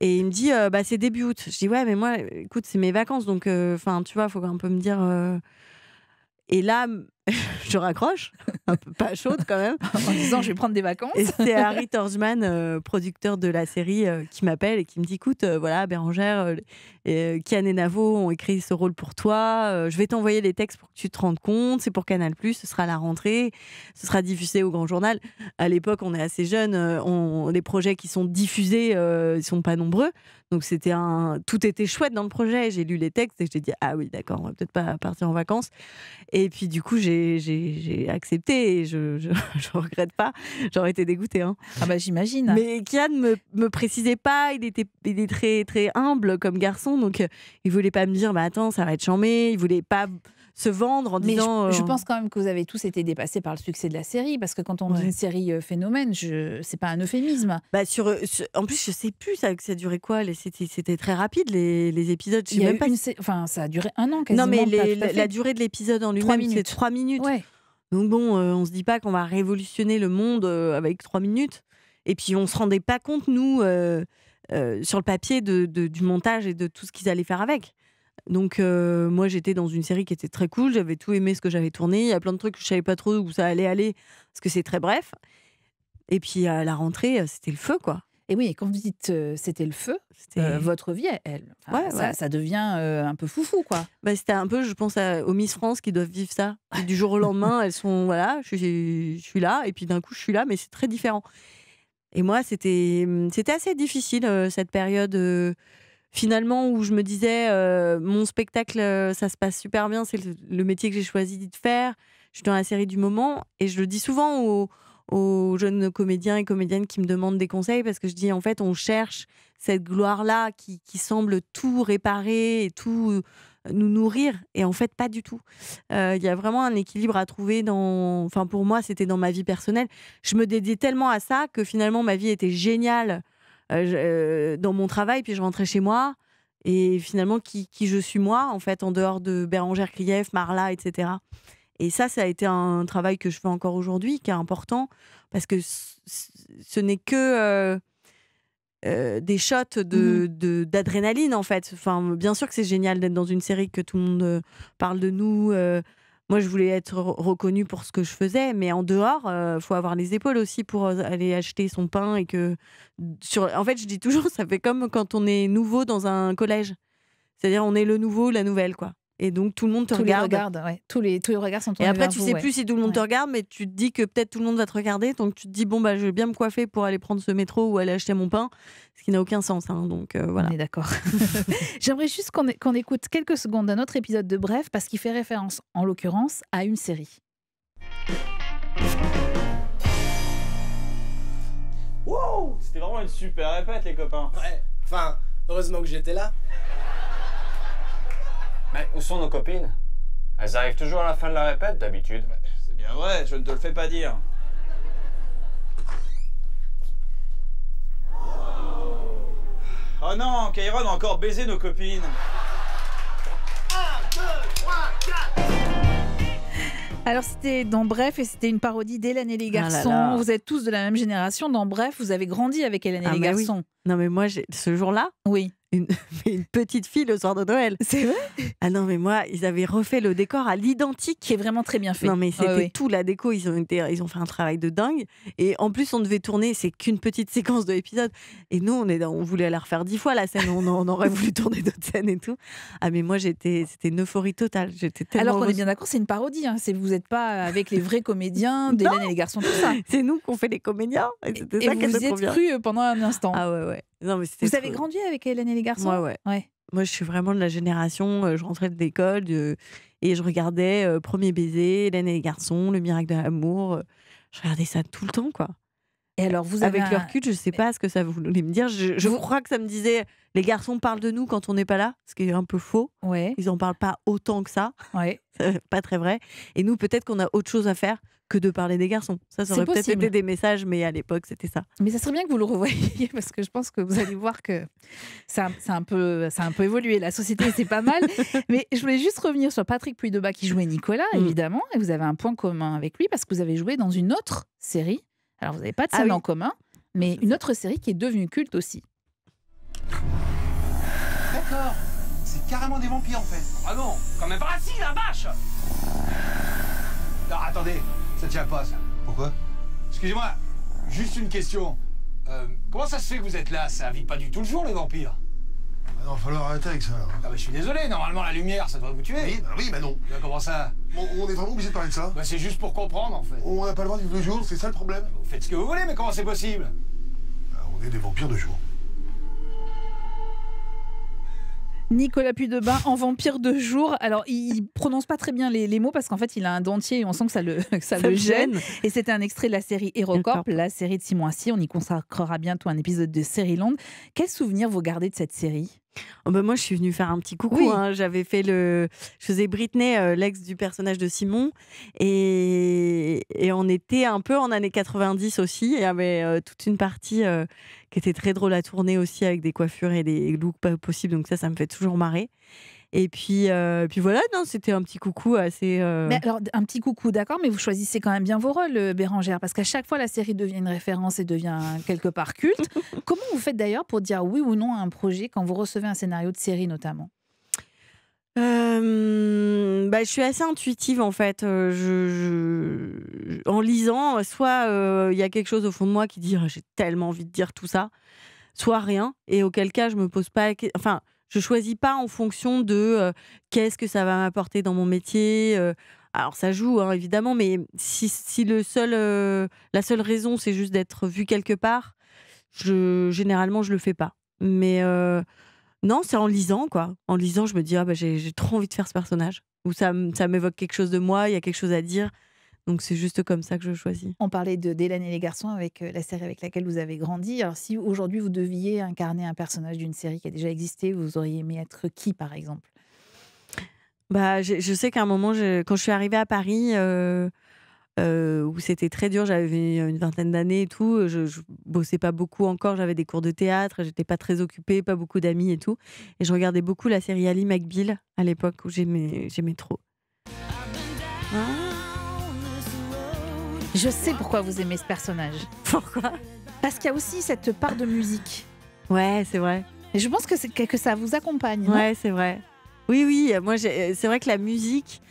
Et il me dit euh, bah c'est début août. Je dis ouais mais moi écoute c'est mes vacances donc enfin tu vois il faut un peu me dire. Et là je raccroche, un peu pas chaude quand même. en disant je vais prendre des vacances. Et c'est Harry Torsman, euh, producteur de la série, euh, qui m'appelle et qui me dit écoute, euh, voilà, Bérangère, et, Kian et Navo ont écrit ce rôle pour toi, je vais t'envoyer les textes pour que tu te rendes compte, c'est pour Canal, ce sera la rentrée, ce sera diffusé au Grand Journal. À l'époque, on est assez jeune, on, les projets qui sont diffusés, ils sont pas nombreux. Donc c'était un. Tout était chouette dans le projet, j'ai lu les textes et j'ai dit ah oui, d'accord, on va peut-être pas partir en vacances. Et puis du coup, j'ai j'ai accepté et je ne regrette pas. J'aurais été dégoûtée. Hein. Ah bah j'imagine. Mais Kian ne me, précisait pas, il était, très, très humble comme garçon, donc euh, il voulait pas me dire, bah attends, ça va être chambé, il voulait pas se vendre en disant. Je, euh, pense quand même que vous avez tous été dépassés par le succès de la série, parce que quand on dit une série euh, phénomène, je... c'est pas un euphémisme. Bah sur, euh, en plus, je sais plus ça, a duré quoi. C'était très rapide les, épisodes. pas Enfin, ça a duré un an quasiment. Non, mais la, durée de l'épisode en lui-même, c'est trois minutes. Donc bon, on se dit pas qu'on va révolutionner le monde avec trois minutes. Et puis on se rendait pas compte nous. sur le papier de, du montage et de tout ce qu'ils allaient faire avec. Donc euh, moi j'étais dans une série qui était très cool, j'avais tout aimé ce que j'avais tourné, il y a plein de trucs que je savais pas trop où ça allait aller parce que c'est très bref. Et puis à la rentrée, euh, c'était le feu quoi. Et oui, et quand vous dites euh, c'était le feu, c'était votre vie, elle. ça, devient un peu foufou, quoi. Bah, c'était un peu, je pense, aux Miss France qui doivent vivre ça. du jour au lendemain, elles sont, voilà, je suis, je suis là, et puis d'un coup, je suis là, mais c'est très différent. Et moi, c'était, hum, c'était assez difficile, cette période finalement où je me disais euh, mon spectacle euh, ça se passe super bien c'est le, métier que j'ai choisi de faire je suis dans la série du moment et je le dis souvent aux, jeunes comédiens et comédiennes qui me demandent des conseils parce que je dis en fait on cherche cette gloire là qui, semble tout réparer et tout euh, nous nourrir et en fait pas du tout. Il y a vraiment un équilibre à trouver dans. Enfin pour moi c'était dans ma vie personnelle. Je me dédiais tellement à ça que finalement ma vie était géniale euh, euh, dans mon travail, puis je rentrais chez moi. Et finalement, qui, je suis moi, en fait, en dehors de Bérangère Krief, Marla, etc. Et ça, ça a été un travail que je fais encore aujourd'hui, qui est important, parce que ce n'est que euh, des shots d'adrénaline, mm-hmm. de, d'adrénaline en fait. Enfin, bien sûr que c'est génial d'être dans une série, que tout le monde parle de nous, moi, je voulais être reconnue pour ce que je faisais, mais en dehors, euh, faut avoir les épaules aussi pour euh, aller acheter son pain et que sur. En fait, je dis toujours, ça fait comme quand on est nouveau dans un collège. C'est-à-dire, on est le nouveau, la nouvelle, quoi. Et donc tout le monde te regarde. ouais. tous, les, tous les regards sont tournés. Et après, tu sais plus si tout le monde te regarde, mais tu te dis que peut-être tout le monde va te regarder. Donc tu te dis, bon, bah, je vais bien me coiffer pour aller prendre ce métro ou aller acheter mon pain, ce qui n'a aucun sens. Hein. donc euh, voilà. On est d'accord. J'aimerais juste qu'on écoute quelques secondes d'un autre épisode de Bref, parce qu'il fait référence, en l'occurrence, à une série. Wow C'était vraiment une super répète, les copains. Ouais, enfin, heureusement que j'étais là. Mais où sont nos copines Elles arrivent toujours à la fin de la répète, d'habitude. c'est bien vrai, je ne te le fais pas dire. Oh non, Kairon a encore baisé nos copines. alors c'était dans Bref et c'était une parodie d'Hélène et les ah garçons. Vous êtes tous de la même génération. Dans Bref, vous avez grandi avec Hélène et ah, les garçons. Non mais moi, ce jour-là, oui. une, petite fille le soir de Noël. C'est vrai Ah non, mais moi, ils avaient refait le décor à l'identique. Qui est vraiment très bien fait. Non, mais c'était tout la déco. Ils ont, ils ont fait un travail de dingue. Et en plus, on devait tourner, c'est qu'une petite séquence de l'épisode. Et nous, on, est, on voulait la refaire dix fois la scène. On, aurait voulu tourner d'autres scènes et tout. Ah, mais moi, j'étais, c'était une euphorie totale. J'étais Alors qu'on est bien d'accord, c'est une parodie. Hein. C'est, vous n'êtes pas avec les vrais comédiens, des jeunes et les garçons, tout ça. C'est nous qu'on fait les comédiens. Et, ça vous, vous êtes cru euh, pendant un instant. Ah ouais, ouais. Vous avez grandi avec Hélène et les garçons Moi, ouais. Moi, je suis vraiment de la génération, euh, je rentrais de l'école et je regardais euh, Premier baiser, Hélène et les garçons, Le miracle de l'amour. Euh, je regardais ça tout le temps, quoi. Et alors, vous Avec leur cul, je sais pas ce que ça voulait me dire. Je, crois que ça me disait les garçons parlent de nous quand on n'est pas là, ce qui est un peu faux. Ils en parlent pas autant que ça. Ouais. pas très vrai. Et nous, peut-être qu'on a autre chose à faire que de parler des garçons. Ça, ça aurait peut-être été des messages, mais à l'époque, c'était ça. Mais ça serait bien que vous le revoyiez, parce que je pense que vous allez voir que ça, a, un peu, ça un peu évolué. La société, c'est pas mal. mais je voulais juste revenir sur Patrick Puydeba qui jouait Nicolas, mm. évidemment. Et vous avez un point commun avec lui, parce que vous avez joué dans une autre série. Alors, vous n'avez pas de ah scène en commun, ah, mais une autre série qui est devenue culte aussi. D'accord C'est carrément des vampires, en fait. Ah non Quand même pas... la vache attendez, ça tient pas, ça. Pourquoi Excusez-moi, juste une question. Euh, comment ça se fait que vous êtes là Ça vit pas du tout le jour, les vampires Il va falloir arrêter avec ça, Ah, bah, je suis désolé, normalement, la lumière, ça devrait vous tuer. Oui, bah mais non. comment ça On est vraiment obligé de parler de ça bah, c'est juste pour comprendre, en fait. On n'a pas le droit de vivre le jour, c'est ça le problème. Vous faites ce que vous voulez, mais comment c'est possible On est des vampires de jour. Nicolas Puydebin en vampire de jour. Alors, il prononce pas très bien les, mots parce qu'en fait, il a un dentier et on sent que ça le, ça, le gêne. Et c'était un extrait de la série Hérocorp, la série de Simon 6. On y consacrera bientôt un épisode de Série Land. Quels souvenirs vous gardez de cette série Oh, bah, moi, je suis venue faire un petit coucou. Hein. J'avais fait le, je faisais Britney, euh, l'ex du personnage de Simon, et... on était un peu en années 90 aussi. il y avait euh, toute une partie euh, qui était très drôle à tourner aussi avec des coiffures et des looks pas possibles. Donc ça, ça me fait toujours marrer. Et puis, euh, puis voilà, c'était un petit coucou assez. Euh, mais alors, un petit coucou, d'accord, mais vous choisissez quand même bien vos rôles, euh, Bérangère, parce qu'à chaque fois, la série devient une référence et devient quelque part culte. Comment vous faites d'ailleurs pour dire oui ou non à un projet quand vous recevez un scénario de série notamment bah, je suis assez intuitive en fait. Je, en lisant, soit il y a quelque chose au fond de moi qui dit ah, j'ai tellement envie de dire tout ça, soit rien, et auquel cas je me pose pas. Enfin, je choisis pas en fonction de qu'est-ce que ça va m'apporter dans mon métier. alors ça joue hein, évidemment, mais si, le seul, la seule raison c'est juste d'être vu quelque part, généralement je le fais pas. Mais non, c'est en lisant quoi. En lisant, je me dis ah bah, j'ai trop envie de faire ce personnage. Ou ça m'évoque quelque chose de moi, il y a quelque chose à dire. Donc c'est juste comme ça que je choisis. On parlait de d'Hélène et les garçons avec euh, la série avec laquelle vous avez grandi. Alors si aujourd'hui vous deviez incarner un personnage d'une série qui a déjà existé, vous auriez aimé être qui par exemple bah, je, sais qu'à un moment, quand je suis arrivée à Paris, euh, euh, où c'était très dur, j'avais une vingtaine d'années et tout, je, je, bossais pas beaucoup encore, j'avais des cours de théâtre, j'étais pas très occupée, pas beaucoup d'amis et tout. Et je regardais beaucoup la série Ali McBeal à l'époque où j'aimais trop. Ah. Je sais pourquoi vous aimez ce personnage. Pourquoi Parce qu'il y a aussi cette part de musique. Ouais, c'est vrai. Et je pense que, que ça vous accompagne. Ouais, c'est vrai. Oui, oui, moi, euh, c'est vrai que la musique,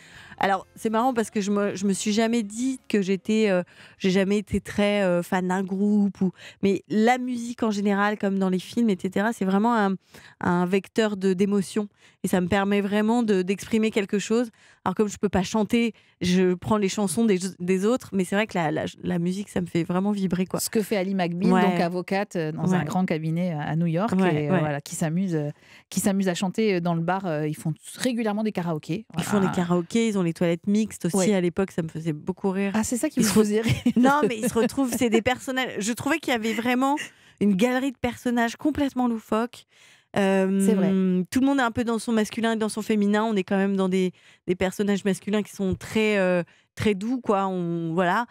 alors, c'est marrant parce que je me, me suis jamais dit que j'étais. Euh, j'ai jamais été très euh, fan d'un groupe. Ou... Mais la musique en général, comme dans les films, etc., c'est vraiment un, un vecteur d'émotion. Et ça me permet vraiment d'exprimer quelque chose. Alors, comme je ne peux pas chanter, je prends les chansons des, autres. Mais c'est vrai que la, musique, ça me fait vraiment vibrer. Quoi. Ce que fait Ali McBean, donc avocate euh, dans un grand cabinet à New York, et, qui s'amuse à chanter dans le bar. Ils font régulièrement des karaokés. Ils font des karaokés, ils ont les toilettes mixtes aussi à l'époque, ça me faisait beaucoup rire. Ah, c'est ça qui me faisait rire. non, mais ils se retrouvent, c'est des personnages. Je trouvais qu'il y avait vraiment une galerie de personnages complètement loufoques. Euh, c'est vrai. Tout le monde est un peu dans son masculin et dans son féminin. On est quand même dans des, des personnages masculins qui sont très euh, très doux, quoi. On, voilà.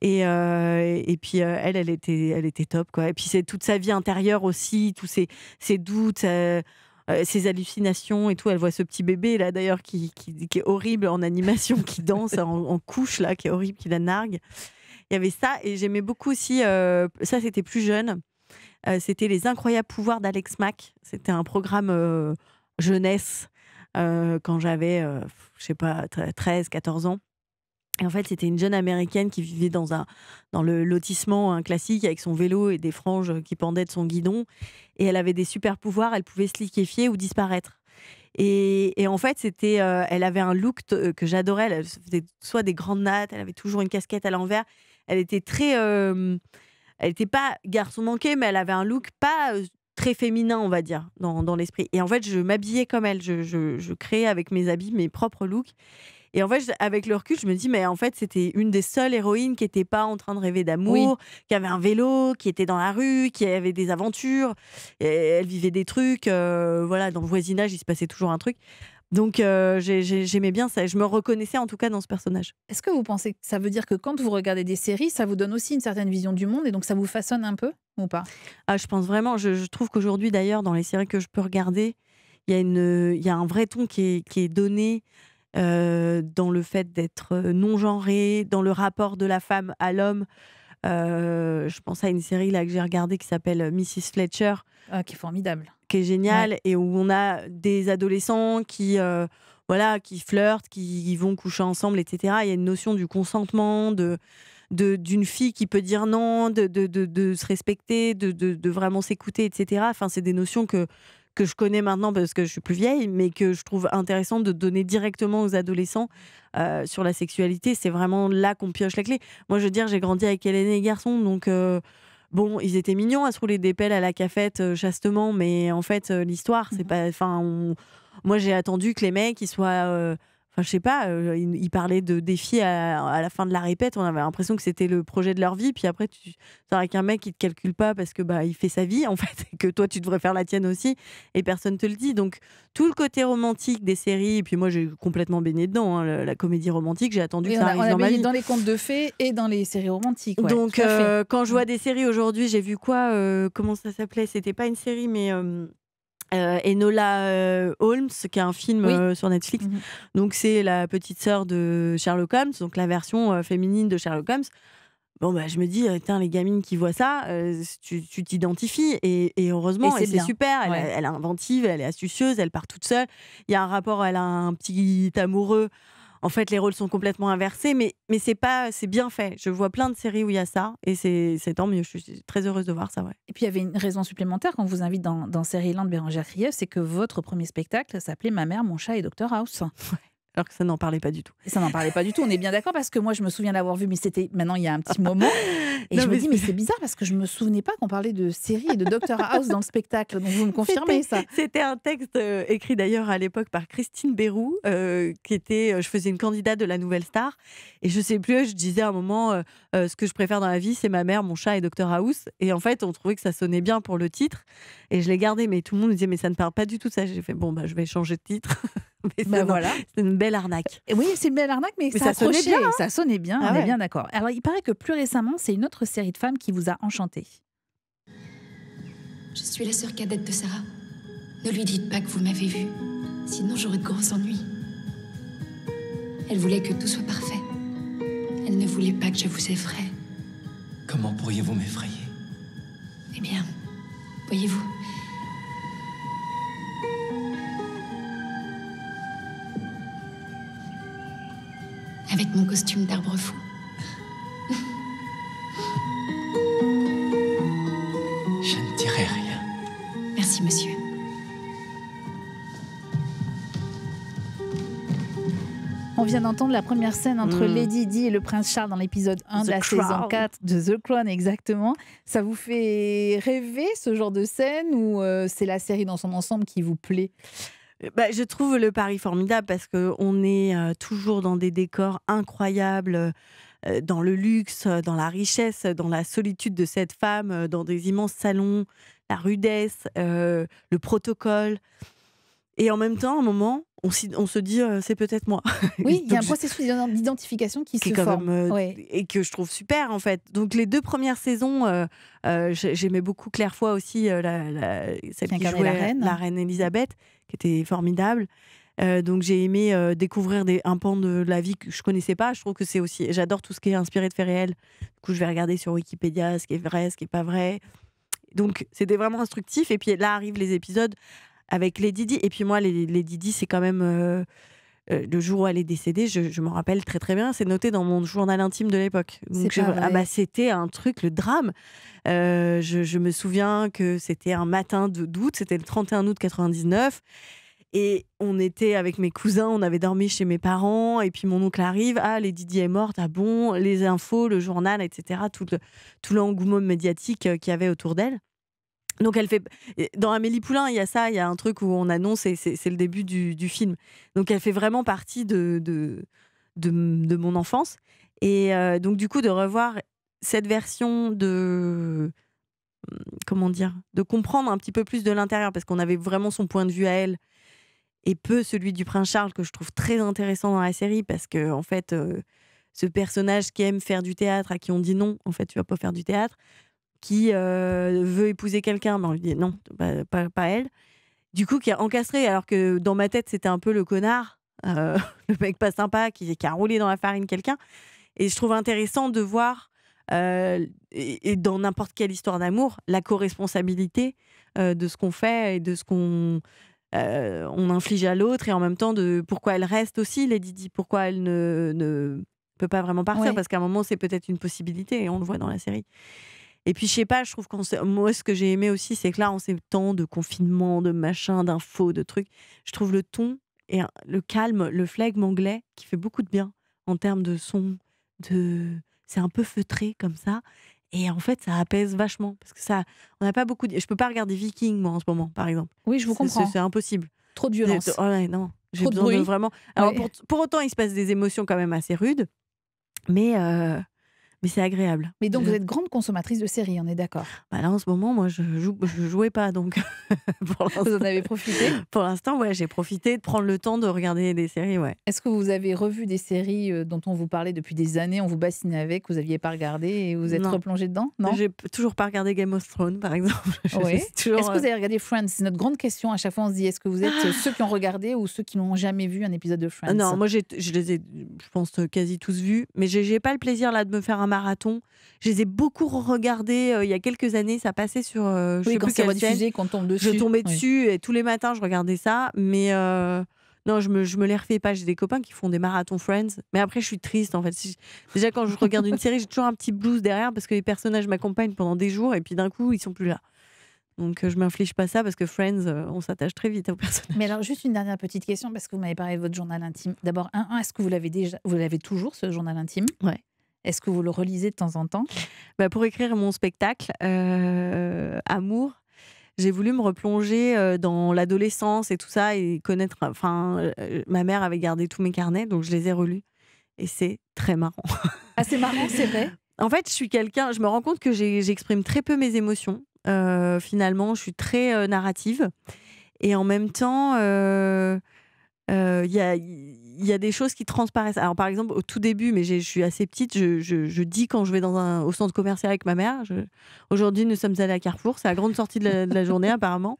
Et, euh, et puis elle, elle était, elle était top, quoi. Et puis c'est toute sa vie intérieure aussi, tous ses, ses doutes ses euh, hallucinations et tout. Elle voit ce petit bébé là d'ailleurs qui, est horrible en animation, qui danse en, couche là, qui est horrible, qui la nargue. Il y avait ça et j'aimais beaucoup aussi, euh, ça c'était plus jeune, euh, c'était Les Incroyables Pouvoirs d'Alex Mack. C'était un programme jeunesse quand j'avais, je sais pas, 13, 14 ans. Et en fait, c'était une jeune américaine qui vivait dans, un, dans le lotissement classique avec son vélo et des franges qui pendaient de son guidon. Et elle avait des super pouvoirs, elle pouvait se liquéfier ou disparaître. Et, en fait, c'était, euh, elle avait un look euh, que j'adorais. Elle faisait soit des grandes nattes, elle avait toujours une casquette à l'envers. Elle était très, euh, elle n'était pas garçon manqué, mais elle avait un look pas très féminin, on va dire, dans, l'esprit. Et en fait, je m'habillais comme elle. Je, je, je, créais avec mes habits mes propres looks. Et en fait, avec le recul, je me dis, mais en fait, c'était une des seules héroïnes qui n'était pas en train de rêver d'amour, qui avait un vélo, qui était dans la rue, qui avait des aventures. elle vivait des trucs. Euh, voilà, dans le voisinage, il se passait toujours un truc. Donc euh, j'aimais bien ça, je me reconnaissais en tout cas dans ce personnage. Est-ce que vous pensez que ça veut dire que quand vous regardez des séries, ça vous donne aussi une certaine vision du monde et donc ça vous façonne un peu ou pas ah, Je pense vraiment, je, je trouve qu'aujourd'hui d'ailleurs dans les séries que je peux regarder, il y, a une, il y a un vrai ton qui est, qui est donné dans le fait d'être non-genré, dans le rapport de la femme à l'homme. je pense à une série là que j'ai regardée qui s'appelle Mrs. Fletcher. Ah, qui est formidable. Qui est géniale et où on a des adolescents qui voilà qui flirtent, qui vont coucher ensemble, etc. Il y a une notion du consentement, de d'une fille qui peut dire non, de, de se respecter, de, vraiment s'écouter, etc. Enfin, c'est des notions que que je connais maintenant parce que je suis plus vieille, mais que je trouve intéressant de donner directement aux adolescents euh, sur la sexualité. C'est vraiment là qu'on pioche la clé. Moi, je veux dire, j'ai grandi avec Hélène et les garçons, donc. Euh, bon, ils étaient mignons à se rouler des pelles à la cafette euh, chastement, mais en fait, l'histoire, c'est mmh pas. Enfin, moi, j'ai attendu que les mecs, ils soient Enfin, je sais pas, euh, ils, parlaient de défis à, la fin de la répète. On avait l'impression que c'était le projet de leur vie. Puis après, tu avec un mec qui te calcule pas parce que bah il fait sa vie en fait, et que toi tu devrais faire la tienne aussi, et personne te le dit. Donc tout le côté romantique des séries. Et puis moi, j'ai complètement baigné dedans. Hein, la, comédie romantique, j'ai attendu que ça dans Dans les contes de fées et dans les séries romantiques. Donc euh, quand je vois mm. des séries aujourd'hui, j'ai vu quoi euh, Comment ça s'appelait C'était pas une série, mais Enola euh, euh, Holmes, qui est un film euh, sur Netflix. Mhm. Donc, c'est la petite sœur de Sherlock Holmes, donc la version féminine de Sherlock Holmes. Bon, bah, je me dis, les gamines qui voient ça, tu t'identifies. Et, heureusement, et c'est super. elle, est inventive, elle est astucieuse, elle part toute seule. Il y a un rapport, elle a un petit amoureux en fait, les rôles sont complètement inversés, mais, mais c'est pas, c'est bien fait. Je vois plein de séries où il y a ça, et c'est tant mieux. Je suis très heureuse de voir ça, ouais. Et puis, il y avait une raison supplémentaire on vous invite dans, dans Série Land Bérangère Crieff, c'est que votre premier spectacle s'appelait Ma mère, mon chat et Docteur House que ça n'en parlait pas du tout. Ça n'en parlait pas du tout, on est bien d'accord, parce que moi, je me souviens l'avoir vu, mais c'était maintenant il y a un petit moment. Et je me dis, mais c'est bizarre, parce que je me souvenais pas qu'on parlait de série et de Dr House dans le spectacle. Donc vous me confirmez ça. C'était un texte euh, écrit d'ailleurs à l'époque par Christine Bérou, euh, qui était, euh, je faisais une candidate de la Nouvelle Star. Et je sais plus, je disais à un moment, ce que je préfère dans la vie, c'est ma mère, mon chat et Dr House. Et en fait, on trouvait que ça sonnait bien pour le titre. Et je l'ai gardé, mais tout le monde me disait, mais ça ne parle pas du tout ça. J'ai fait, bon, bah, je vais changer de titre. mais bah voilà. C'est une belle arnaque. Oui, c'est une belle arnaque, mais, hein. Hein. ça, sonnait bien, ça, ah sonnait bien. on est bien d'accord. Alors, il paraît que plus récemment, c'est une autre série de femmes qui vous a enchanté. Je suis la sœur cadette de Sarah. Ne lui dites pas que vous m'avez vue, sinon j'aurais de gros ennuis. Elle voulait que tout soit parfait. Elle ne voulait pas que je vous effraie. Comment pourriez-vous m'effrayer Eh bien, voyez-vous, avec mon costume d'arbre fou. Je ne dirai rien. Merci, monsieur. On vient d'entendre la première scène entre hmm. Lady Di et le prince Charles dans l'épisode 1 de la saison 4 de The Crown, exactement. Ça vous fait rêver ce genre de scène ou euh, c'est la série dans son ensemble qui vous plaît bah, je trouve le Paris formidable parce qu'on est euh, toujours dans des décors incroyables, euh, dans le luxe, dans la richesse, dans la solitude de cette femme, euh, dans des immenses salons, la rudesse, le protocole. Et en même temps, à un moment, on, se dit, c'est peut-être moi. Oui, il y a un processus d'identification qui, se forme. Et que je trouve super, en fait. Donc, les deux premières saisons, j'aimais beaucoup Claire Foy aussi, la, la, celle qui, jouait la reine. la reine Elisabeth qui était formidable. Euh, donc j'ai aimé euh, découvrir des, un pan de la vie que je connaissais pas. Je trouve que c'est aussi, j'adore tout ce qui est inspiré de faits réels. Du coup, je vais regarder sur Wikipédia ce qui est vrai, ce qui est pas vrai. Donc c'était vraiment instructif. Et puis là arrivent les épisodes avec les Didi. Et puis moi, les, les Didi, c'est quand même euh, euh, le jour où elle est décédée, je, je m'en rappelle très très bien, c'est noté dans mon journal intime de l'époque. Ah bah c'était un truc, le drame. Euh, je, me souviens que c'était un matin d'août, c'était le 31 août 99. Et on était avec mes cousins, on avait dormi chez mes parents, et puis mon oncle arrive, ah, les Didier est morte, ah bon, les infos, le journal, etc., tout l'engouement médiatique euh, qu'il y avait autour d'elle. Donc elle fait euh, dans Amélie Poulain, il y a ça, il y a un truc où on annonce et c'est le début du, film. Donc elle fait vraiment partie de de, mon enfance et euh, donc du coup de revoir cette version de comment dire de comprendre un petit peu plus de l'intérieur parce qu'on avait vraiment son point de vue à elle et peu celui du prince Charles que je trouve très intéressant dans la série parce que en fait euh, ce personnage qui aime faire du théâtre à qui on dit non en fait tu vas pas faire du théâtre qui euh, veut épouser quelqu'un, mais ben, on lui dit non, bah, pas, elle. Du coup, qui est encastré, alors que dans ma tête, c'était un peu le connard, euh, le mec pas sympa, qui, a roulé dans la farine quelqu'un. Et je trouve intéressant de voir, euh, et, dans n'importe quelle histoire d'amour, la co-responsabilité de ce qu'on fait et de ce qu'on on inflige à l'autre, et en même temps de pourquoi elle reste aussi, Lady Didi, pourquoi elle ne, ne peut pas vraiment partir, parce qu'à un moment, c'est peut-être une possibilité, et on le voit dans la série. Et puis, je sais pas, je trouve qu'on moi, ce que j'ai aimé aussi, c'est que là, en ces temps de confinement, de machin, d'infos, de trucs, je trouve le ton et le calme, le flegme anglais qui fait beaucoup de bien en termes de son, de. C'est un peu feutré comme ça. Et en fait, ça apaise vachement. Parce que ça. On n'a pas beaucoup. De... Je peux pas regarder Viking, moi, en ce moment, par exemple. Oui, je vous comprends. C'est impossible. Trop de non. J'ai besoin de, vraiment. Alors, pour, autant, il se passe des émotions quand même assez rudes. Mais. Euh, mais c'est agréable. Mais donc, vous êtes grande consommatrice de séries, on est d'accord bah Là, en ce moment, moi, je ne jouais pas, donc. vous en avez profité Pour l'instant, ouais, j'ai profité de prendre le temps de regarder des séries, ouais. Est-ce que vous avez revu des séries euh, dont on vous parlait depuis des années, on vous bassinait avec, vous n'aviez pas regardé et vous êtes replongé dedans Non J'ai toujours pas regardé Game of Thrones, par exemple. Oui. Toujours... Est-ce que vous euh, avez regardé Friends C'est notre grande question. À chaque fois, on se dit est-ce que vous êtes euh, ah ceux qui ont regardé ou ceux qui n'ont jamais vu un épisode de ah Friends Non, moi, je les ai, je pense, quasi tous vus, mais j'ai pas le plaisir là de me faire un marathon. Je les ai beaucoup regardés euh, il y a quelques années. Ça passait sur. Euh, je sais quand Je tombais dessus et tous les matins, je regardais ça. Mais euh, non, je me, je me les refais pas. J'ai des copains qui font des marathons Friends. Mais après, je suis triste en fait. Déjà, quand je regarde une série, j'ai toujours un petit blues derrière parce que les personnages m'accompagnent pendant des jours et puis d'un coup, ils sont plus là. Donc je m'inflige pas ça parce que Friends, on s'attache très vite aux personnages. Mais alors juste une dernière petite question parce que vous m'avez parlé de votre journal intime. D'abord, un est-ce que vous l'avez déjà, vous l'avez toujours ce journal intime Ouais. Est-ce que vous le relisez de temps en temps bah, Pour écrire mon spectacle, euh, Amour, j'ai voulu me replonger euh, dans l'adolescence et tout ça et connaître. Enfin, euh, ma mère avait gardé tous mes carnets, donc je les ai relus. Et c'est très marrant. Ah, c'est marrant, c'est vrai. En fait, je suis quelqu'un, je me rends compte que j'exprime très peu mes émotions. finalement, je suis très narrative. Et en même temps, il y a il y a des choses qui transparaissent. Alors, par exemple, au tout début, mais je suis assez petite, je, je, dis quand je vais dans un, au centre commercial avec ma mère, aujourd'hui, nous sommes allés à Carrefour, c'est la grande sortie de la, journée, apparemment.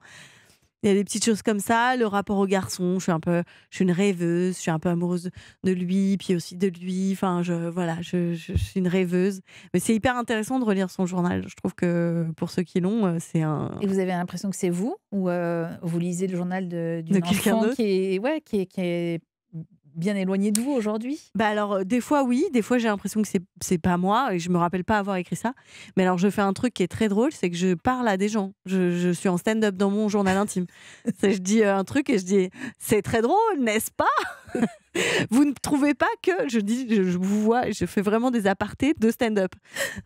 Il y a des petites choses comme ça, le rapport au garçon, je suis un peu, je suis une rêveuse, je suis un peu amoureuse de lui, puis aussi de lui, enfin, je, voilà, je, suis une rêveuse. Mais c'est hyper intéressant de relire son journal. Je trouve que pour ceux qui l'ont, euh, c'est un. Et vous avez l'impression que c'est vous ou euh, vous lisez le journal d'une de, qui est, ouais, qui qui est bien éloigné de vous aujourd'hui Bah alors euh, des fois oui, des fois j'ai l'impression que c'est pas moi et je me rappelle pas avoir écrit ça. Mais alors je fais un truc qui est très drôle, c'est que je parle à des gens. Je, suis en stand-up dans mon journal intime. je dis euh, un truc et je dis c'est très drôle, n'est-ce pas Vous ne trouvez pas que je dis je, vous vois, je fais vraiment des apartés de stand-up.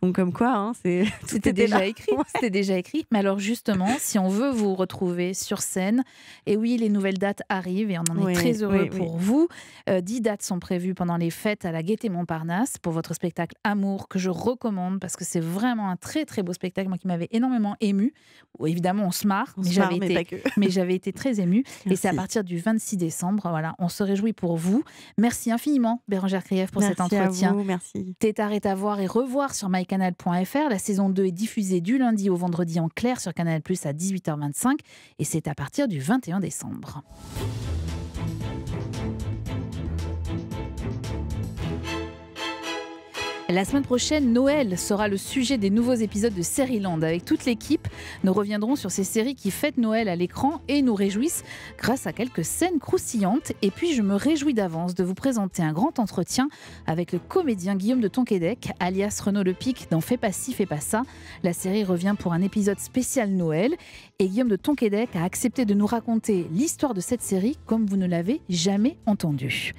Donc comme quoi, hein, c'est c'était déjà écrit, c'était déjà écrit. Mais alors justement, si on veut vous retrouver sur scène, et oui les nouvelles dates arrivent et on en est très heureux pour vous. Euh, dix dates sont prévues pendant les fêtes à la Gaîté Montparnasse pour votre spectacle Amour que je recommande parce que c'est vraiment un très très beau spectacle qui m'avait énormément ému. Évidemment on se marre, mais j'avais été, très ému et c'est à partir du 26 décembre. Voilà, on se réjouit pour vous. Merci infiniment Bérangère Krief pour cet entretien. merci vous, merci. Tétard est à voir et revoir sur mycanal.fr. La saison 2 est diffusée du lundi au vendredi en clair sur Canal Plus à 18h25 et c'est à partir du 21 décembre. La semaine prochaine, Noël sera le sujet des nouveaux épisodes de Série Land Avec toute l'équipe, nous reviendrons sur ces séries qui fêtent Noël à l'écran et nous réjouissent grâce à quelques scènes croustillantes. Et puis, je me réjouis d'avance de vous présenter un grand entretien avec le comédien Guillaume de Tonquédec, alias Renaud Lepic, dans Fais pas ci, fais pas ça. La série revient pour un épisode spécial Noël. Et Guillaume de Tonquédec a accepté de nous raconter l'histoire de cette série comme vous ne l'avez jamais entendue.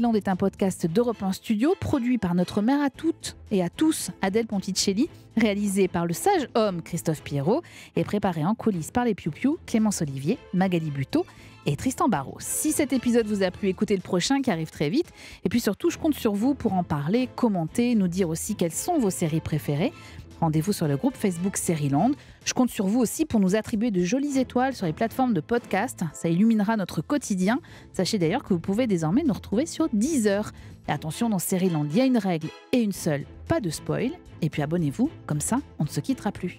Land est un podcast d'Europe 1 Studio produit par notre mère à toutes et à tous Adèle Ponticelli, réalisé par le sage homme Christophe Pierrot et préparé en coulisses par les Piu-Piu, Clémence Olivier, Magali Buteau et Tristan Barrault. Si cet épisode vous a plu, écoutez le prochain qui arrive très vite. Et puis surtout, je compte sur vous pour en parler, commenter, nous dire aussi quelles sont vos séries préférées. Rendez-vous sur le groupe Facebook Série Land. Je compte sur vous aussi pour nous attribuer de jolies étoiles sur les plateformes de podcast. Ça illuminera notre quotidien. Sachez d'ailleurs que vous pouvez désormais nous retrouver sur 10 heures attention, dans Land, il y a une règle et une seule, pas de spoil. Et puis abonnez-vous, comme ça, on ne se quittera plus.